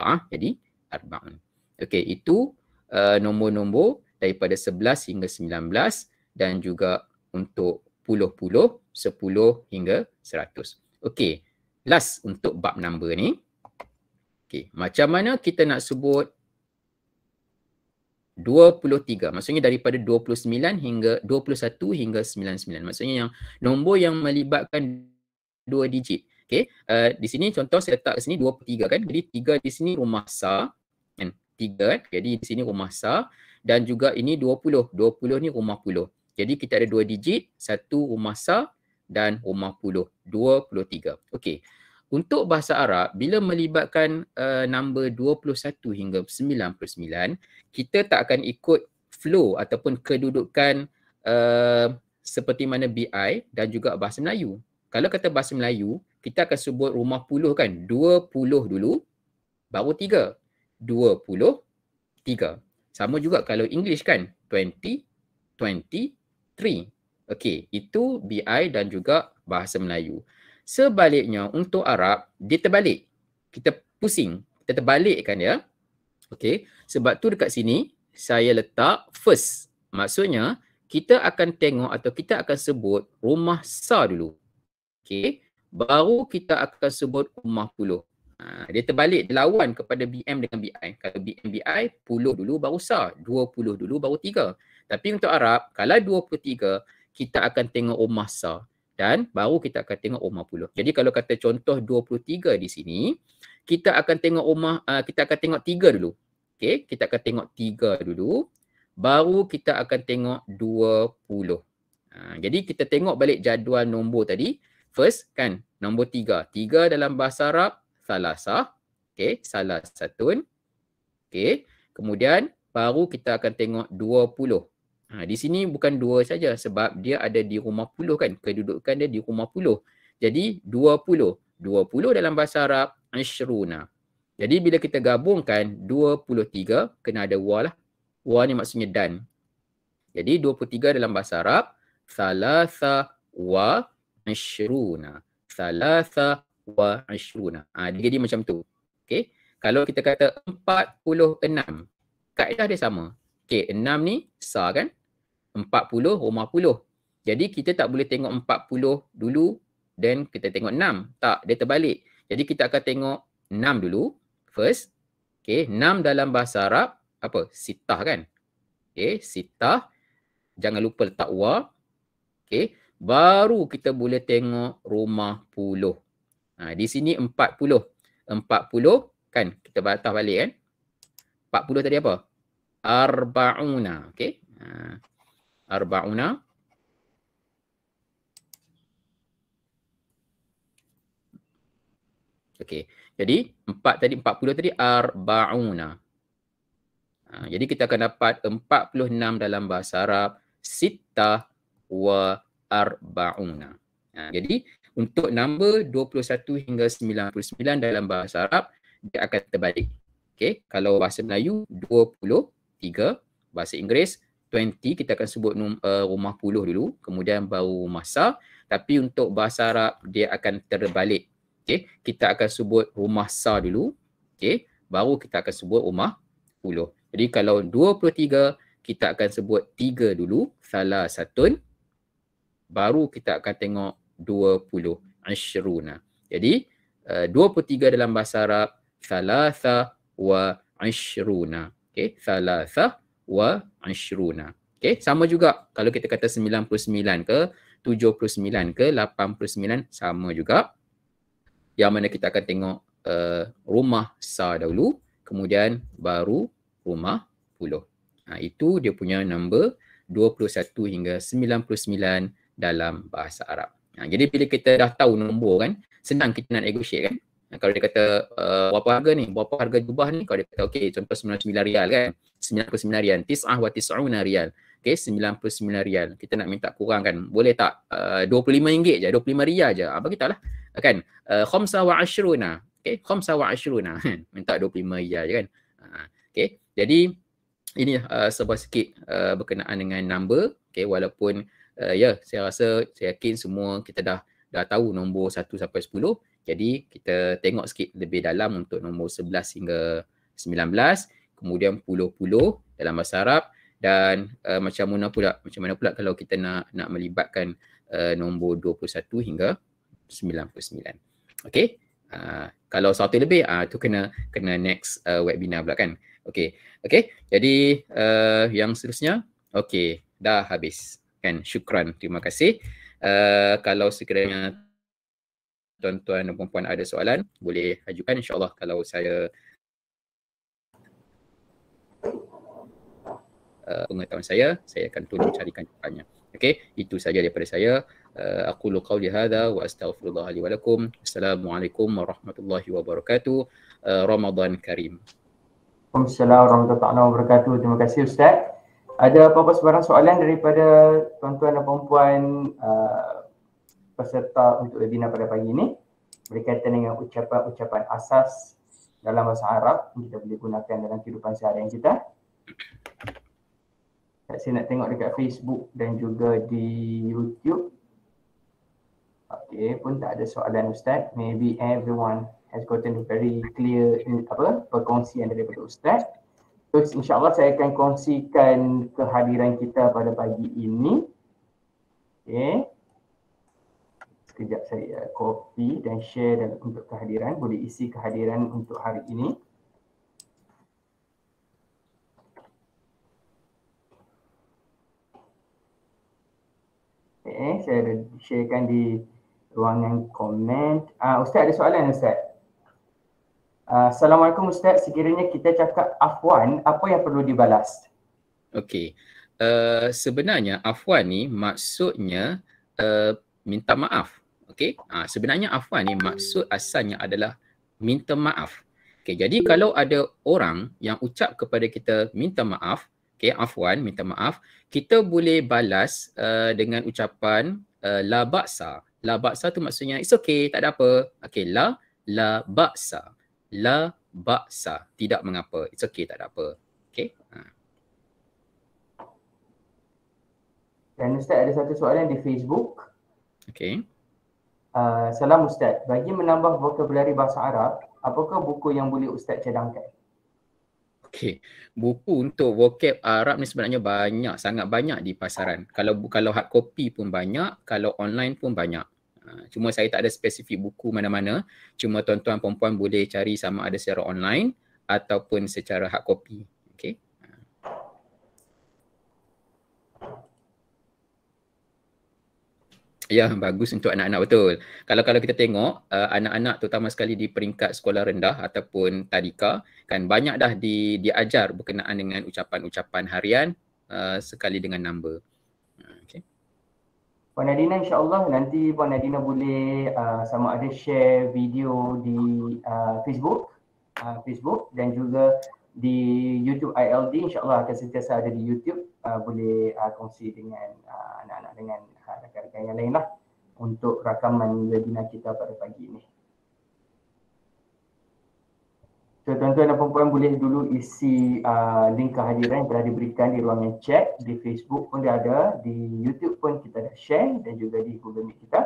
Ha, ah, jadi arba'un. Okey, itu nombor eh, nombor-nombor daripada 11 hingga 19 dan juga untuk puluh-puluh 10 hingga 100. Okey, last untuk bab number ni. Okey, macam mana kita nak sebut 23 maksudnya daripada 29 hingga 21 hingga 99 maksudnya yang nombor yang melibatkan dua digit Okay, uh, di sini contoh saya letak kat sini 23 kan jadi 3 di sini rumah sa kan 3 kan? Eh? jadi di sini rumah sa dan juga ini 20 20 ni rumah puluh jadi kita ada dua digit satu rumah sa dan rumah puluh 23 Okay. Untuk bahasa Arab, bila melibatkan uh, number 21 hingga 99, kita tak akan ikut flow ataupun kedudukan uh, seperti mana BI dan juga bahasa Melayu. Kalau kata bahasa Melayu, kita akan sebut rumah puluh kan? 20 dulu, baru 3. 23. Sama juga kalau English kan? 20, 23. Okey, itu BI dan juga bahasa Melayu. Sebaliknya untuk Arab, dia terbalik. Kita pusing, kita terbalikkan dia. Okey, sebab tu dekat sini saya letak first. Maksudnya kita akan tengok atau kita akan sebut rumah sa dulu. Okey, baru kita akan sebut rumah puluh. Ha, dia terbalik, dia lawan kepada BM dengan BI. Kalau BM, BI, puluh dulu baru sa. Dua puluh dulu baru tiga. Tapi untuk Arab, kalau dua puluh tiga, kita akan tengok rumah sa dan baru kita akan tengok rumah pula. Jadi kalau kata contoh 23 di sini, kita akan tengok rumah, uh, kita akan tengok 3 dulu. Okay, kita akan tengok 3 dulu. Baru kita akan tengok 20. Uh, ah, jadi kita tengok balik jadual nombor tadi. First kan, nombor 3. 3 dalam bahasa Arab, salah sah, Okay, Salah salasatun. Okay, kemudian baru kita akan tengok 20. Ha, di sini bukan dua saja sebab dia ada di rumah puluh kan. Kedudukan dia di rumah puluh. Jadi dua puluh. Dua puluh dalam bahasa Arab, ishruna. Jadi bila kita gabungkan dua puluh tiga, kena ada wa lah. Wa ni maksudnya dan. Jadi dua puluh tiga dalam bahasa Arab, salasa wa ishruna. salasa wa ishruna. Ha, dia jadi macam tu. Okay. Kalau kita kata empat puluh enam, kaedah dia sama. Okay, enam ni sa kan? 40 rumah puluh. Jadi kita tak boleh tengok 40 dulu then kita tengok 6. Tak, dia terbalik. Jadi kita akan tengok 6 dulu. First. Okay, 6 dalam bahasa Arab. Apa? Sitah kan? Okay, sitah. Jangan lupa letak wa. Okay, baru kita boleh tengok rumah puluh. Ha, di sini 40. 40 kan? Kita batas balik kan? 40 tadi apa? Arba'una. Okay. Ha arbauna okey jadi empat tadi empat puluh tadi arbauna ha, jadi kita akan dapat empat puluh enam dalam bahasa Arab sitta wa arbauna ha, jadi untuk nombor dua puluh satu hingga sembilan puluh sembilan dalam bahasa Arab dia akan terbalik okey kalau bahasa Melayu dua puluh tiga bahasa Inggeris 20 kita akan sebut uh, rumah puluh dulu kemudian baru masa tapi untuk bahasa Arab dia akan terbalik okey kita akan sebut rumah sa dulu okey baru kita akan sebut rumah puluh jadi kalau 23 kita akan sebut 3 dulu salah satun baru kita akan tengok 20 ashruna jadi eh, uh, 23 dalam bahasa Arab thalatha wa ashruna okey thalatha wa ashruna. Okay, sama juga kalau kita kata 99 ke, 79 ke, 89 sama juga. Yang mana kita akan tengok uh, rumah sa dahulu, kemudian baru rumah puluh. Ha, itu dia punya number 21 hingga 99 dalam bahasa Arab. Ha, jadi bila kita dah tahu nombor kan, senang kita nak negotiate kan kalau dia kata uh, berapa harga ni berapa harga jubah ni kalau dia kata okey contoh 99 rial kan 99 rial tis'ah wa tis'una rial okey 99 rial kita nak minta kurangkan, boleh tak eh, uh, 25 ringgit je 25 rial je apa ah, kita lah kan eh, khamsa wa ashruna okey khamsa wa ashruna <laughs> kan? minta 25 rial je kan ah, okay? jadi ini uh, sebuah sikit uh, berkenaan dengan number okay? walaupun uh, ya yeah, saya rasa saya yakin semua kita dah dah tahu nombor 1 sampai 10 jadi kita tengok sikit lebih dalam untuk nombor 11 hingga 19 kemudian puluh-puluh dalam bahasa Arab dan uh, macam mana pula macam mana pula kalau kita nak nak melibatkan uh, nombor 21 hingga 99. Okay, Uh, kalau satu lebih uh, tu kena kena next uh, webinar pula kan. Okay, okay. Jadi uh, yang seterusnya okay, dah habis kan. Syukran. Terima kasih. Uh, kalau sekiranya tuan-tuan dan puan-puan ada soalan boleh ajukan insyaAllah kalau saya uh, pengetahuan saya, saya akan tolong carikan jawapannya. Okey, itu saja daripada saya. Uh, aku lu qawli hadha wa astaghfirullah li wa Assalamualaikum warahmatullahi wabarakatuh. Uh, Ramadan Karim. Assalamualaikum warahmatullahi wabarakatuh. Terima kasih Ustaz. Ada apa-apa sebarang soalan daripada tuan-tuan dan puan-puan uh, peserta untuk webinar pada pagi ini berkaitan dengan ucapan-ucapan asas dalam bahasa Arab yang kita boleh gunakan dalam kehidupan seharian kita. Saya nak tengok dekat Facebook dan juga di YouTube. Okay, pun tak ada soalan Ustaz. Maybe everyone has gotten very clear in, apa perkongsian daripada Ustaz. Terus so, insyaAllah saya akan kongsikan kehadiran kita pada pagi ini. Okay kejap saya eh, copy dan share dan untuk kehadiran boleh isi kehadiran untuk hari ini okay, eh, eh, saya ada sharekan di ruangan komen ah uh, ustaz ada soalan ustaz Uh, Assalamualaikum Ustaz, sekiranya kita cakap afwan, apa yang perlu dibalas? Okey, uh, sebenarnya afwan ni maksudnya uh, minta maaf. Okey, ha, sebenarnya afwan ni maksud asalnya adalah minta maaf. Okey, jadi kalau ada orang yang ucap kepada kita minta maaf, okey, afwan, minta maaf, kita boleh balas uh, dengan ucapan uh, la baksa. La baksa tu maksudnya it's okay, tak ada apa. Okey, la la baksa. La baksa. Tidak mengapa. It's okay, tak ada apa. Okey. Ha. Dan Ustaz ada satu soalan di Facebook. Okey. Ah, salam Ustaz. Bagi menambah vocabulary bahasa Arab, apakah buku yang boleh Ustaz cadangkan? Okey. Buku untuk vocab Arab ni sebenarnya banyak, sangat banyak di pasaran. Kalau kalau hard copy pun banyak, kalau online pun banyak. Ah, cuma saya tak ada spesifik buku mana-mana. Cuma tuan-tuan, puan-puan boleh cari sama ada secara online ataupun secara hard copy. Okey. Ya, bagus untuk anak-anak betul. Kalau kalau kita tengok uh, anak-anak terutama sekali di peringkat sekolah rendah ataupun tadika kan banyak dah di diajar berkenaan dengan ucapan-ucapan harian uh, sekali dengan number. Uh, okey. Puan Adina insya-Allah nanti Puan Adina boleh uh, sama ada share video di uh, Facebook, uh, Facebook dan juga di YouTube ILD insya-Allah akan sentiasa ada di YouTube uh, boleh uh, kongsi dengan uh, anak-anak dengan kakak rakan-rakan yang lainlah untuk rakaman webinar kita pada pagi ini. So, tuan-tuan dan perempuan boleh dulu isi uh, link kehadiran yang telah diberikan di ruangan chat di Facebook pun dah ada, di YouTube pun kita dah share dan juga di Google Meet kita.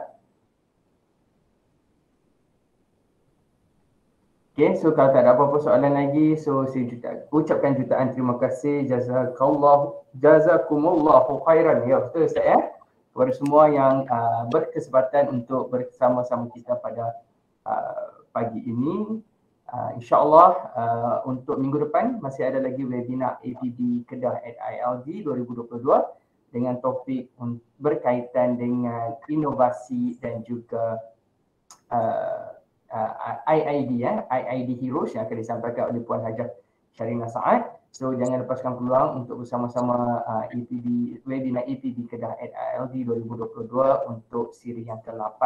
Okay, so kalau tak ada apa-apa soalan lagi, so saya juta, ucapkan jutaan terima kasih. Jazakallah, jazakumullahu khairan. Ya, betul Ustaz ya. Eh? kepada semua yang uh, berkesempatan untuk bersama-sama kita pada uh, pagi ini. Uh, InsyaAllah uh, untuk minggu depan masih ada lagi webinar APD Kedah at ILD 2022 dengan topik berkaitan dengan inovasi dan juga uh, uh, IID, ya, eh, IID Heroes yang akan disampaikan oleh Puan Hajar Syarina Sa'ad. So jangan lepaskan peluang untuk bersama-sama uh, e webinar ETD Kedah at ILD 2022 untuk siri yang ke-8.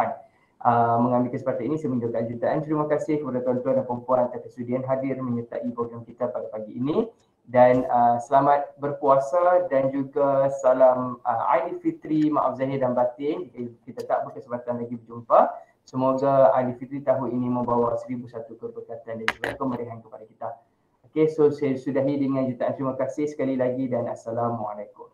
Uh, mengambil kesempatan ini saya menjaga jutaan. Terima kasih kepada tuan-tuan dan perempuan atas kesudian hadir menyertai program kita pada pagi ini. Dan uh, selamat berpuasa dan juga salam uh, Aini Fitri, maaf Zahir dan Batin. Kita tak berkesempatan lagi berjumpa. Semoga Aini Fitri tahun ini membawa 1001 keberkatan dan juga kemerihan kepada kita. Okay, so saya sudahi dengan jutaan terima kasih sekali lagi dan Assalamualaikum.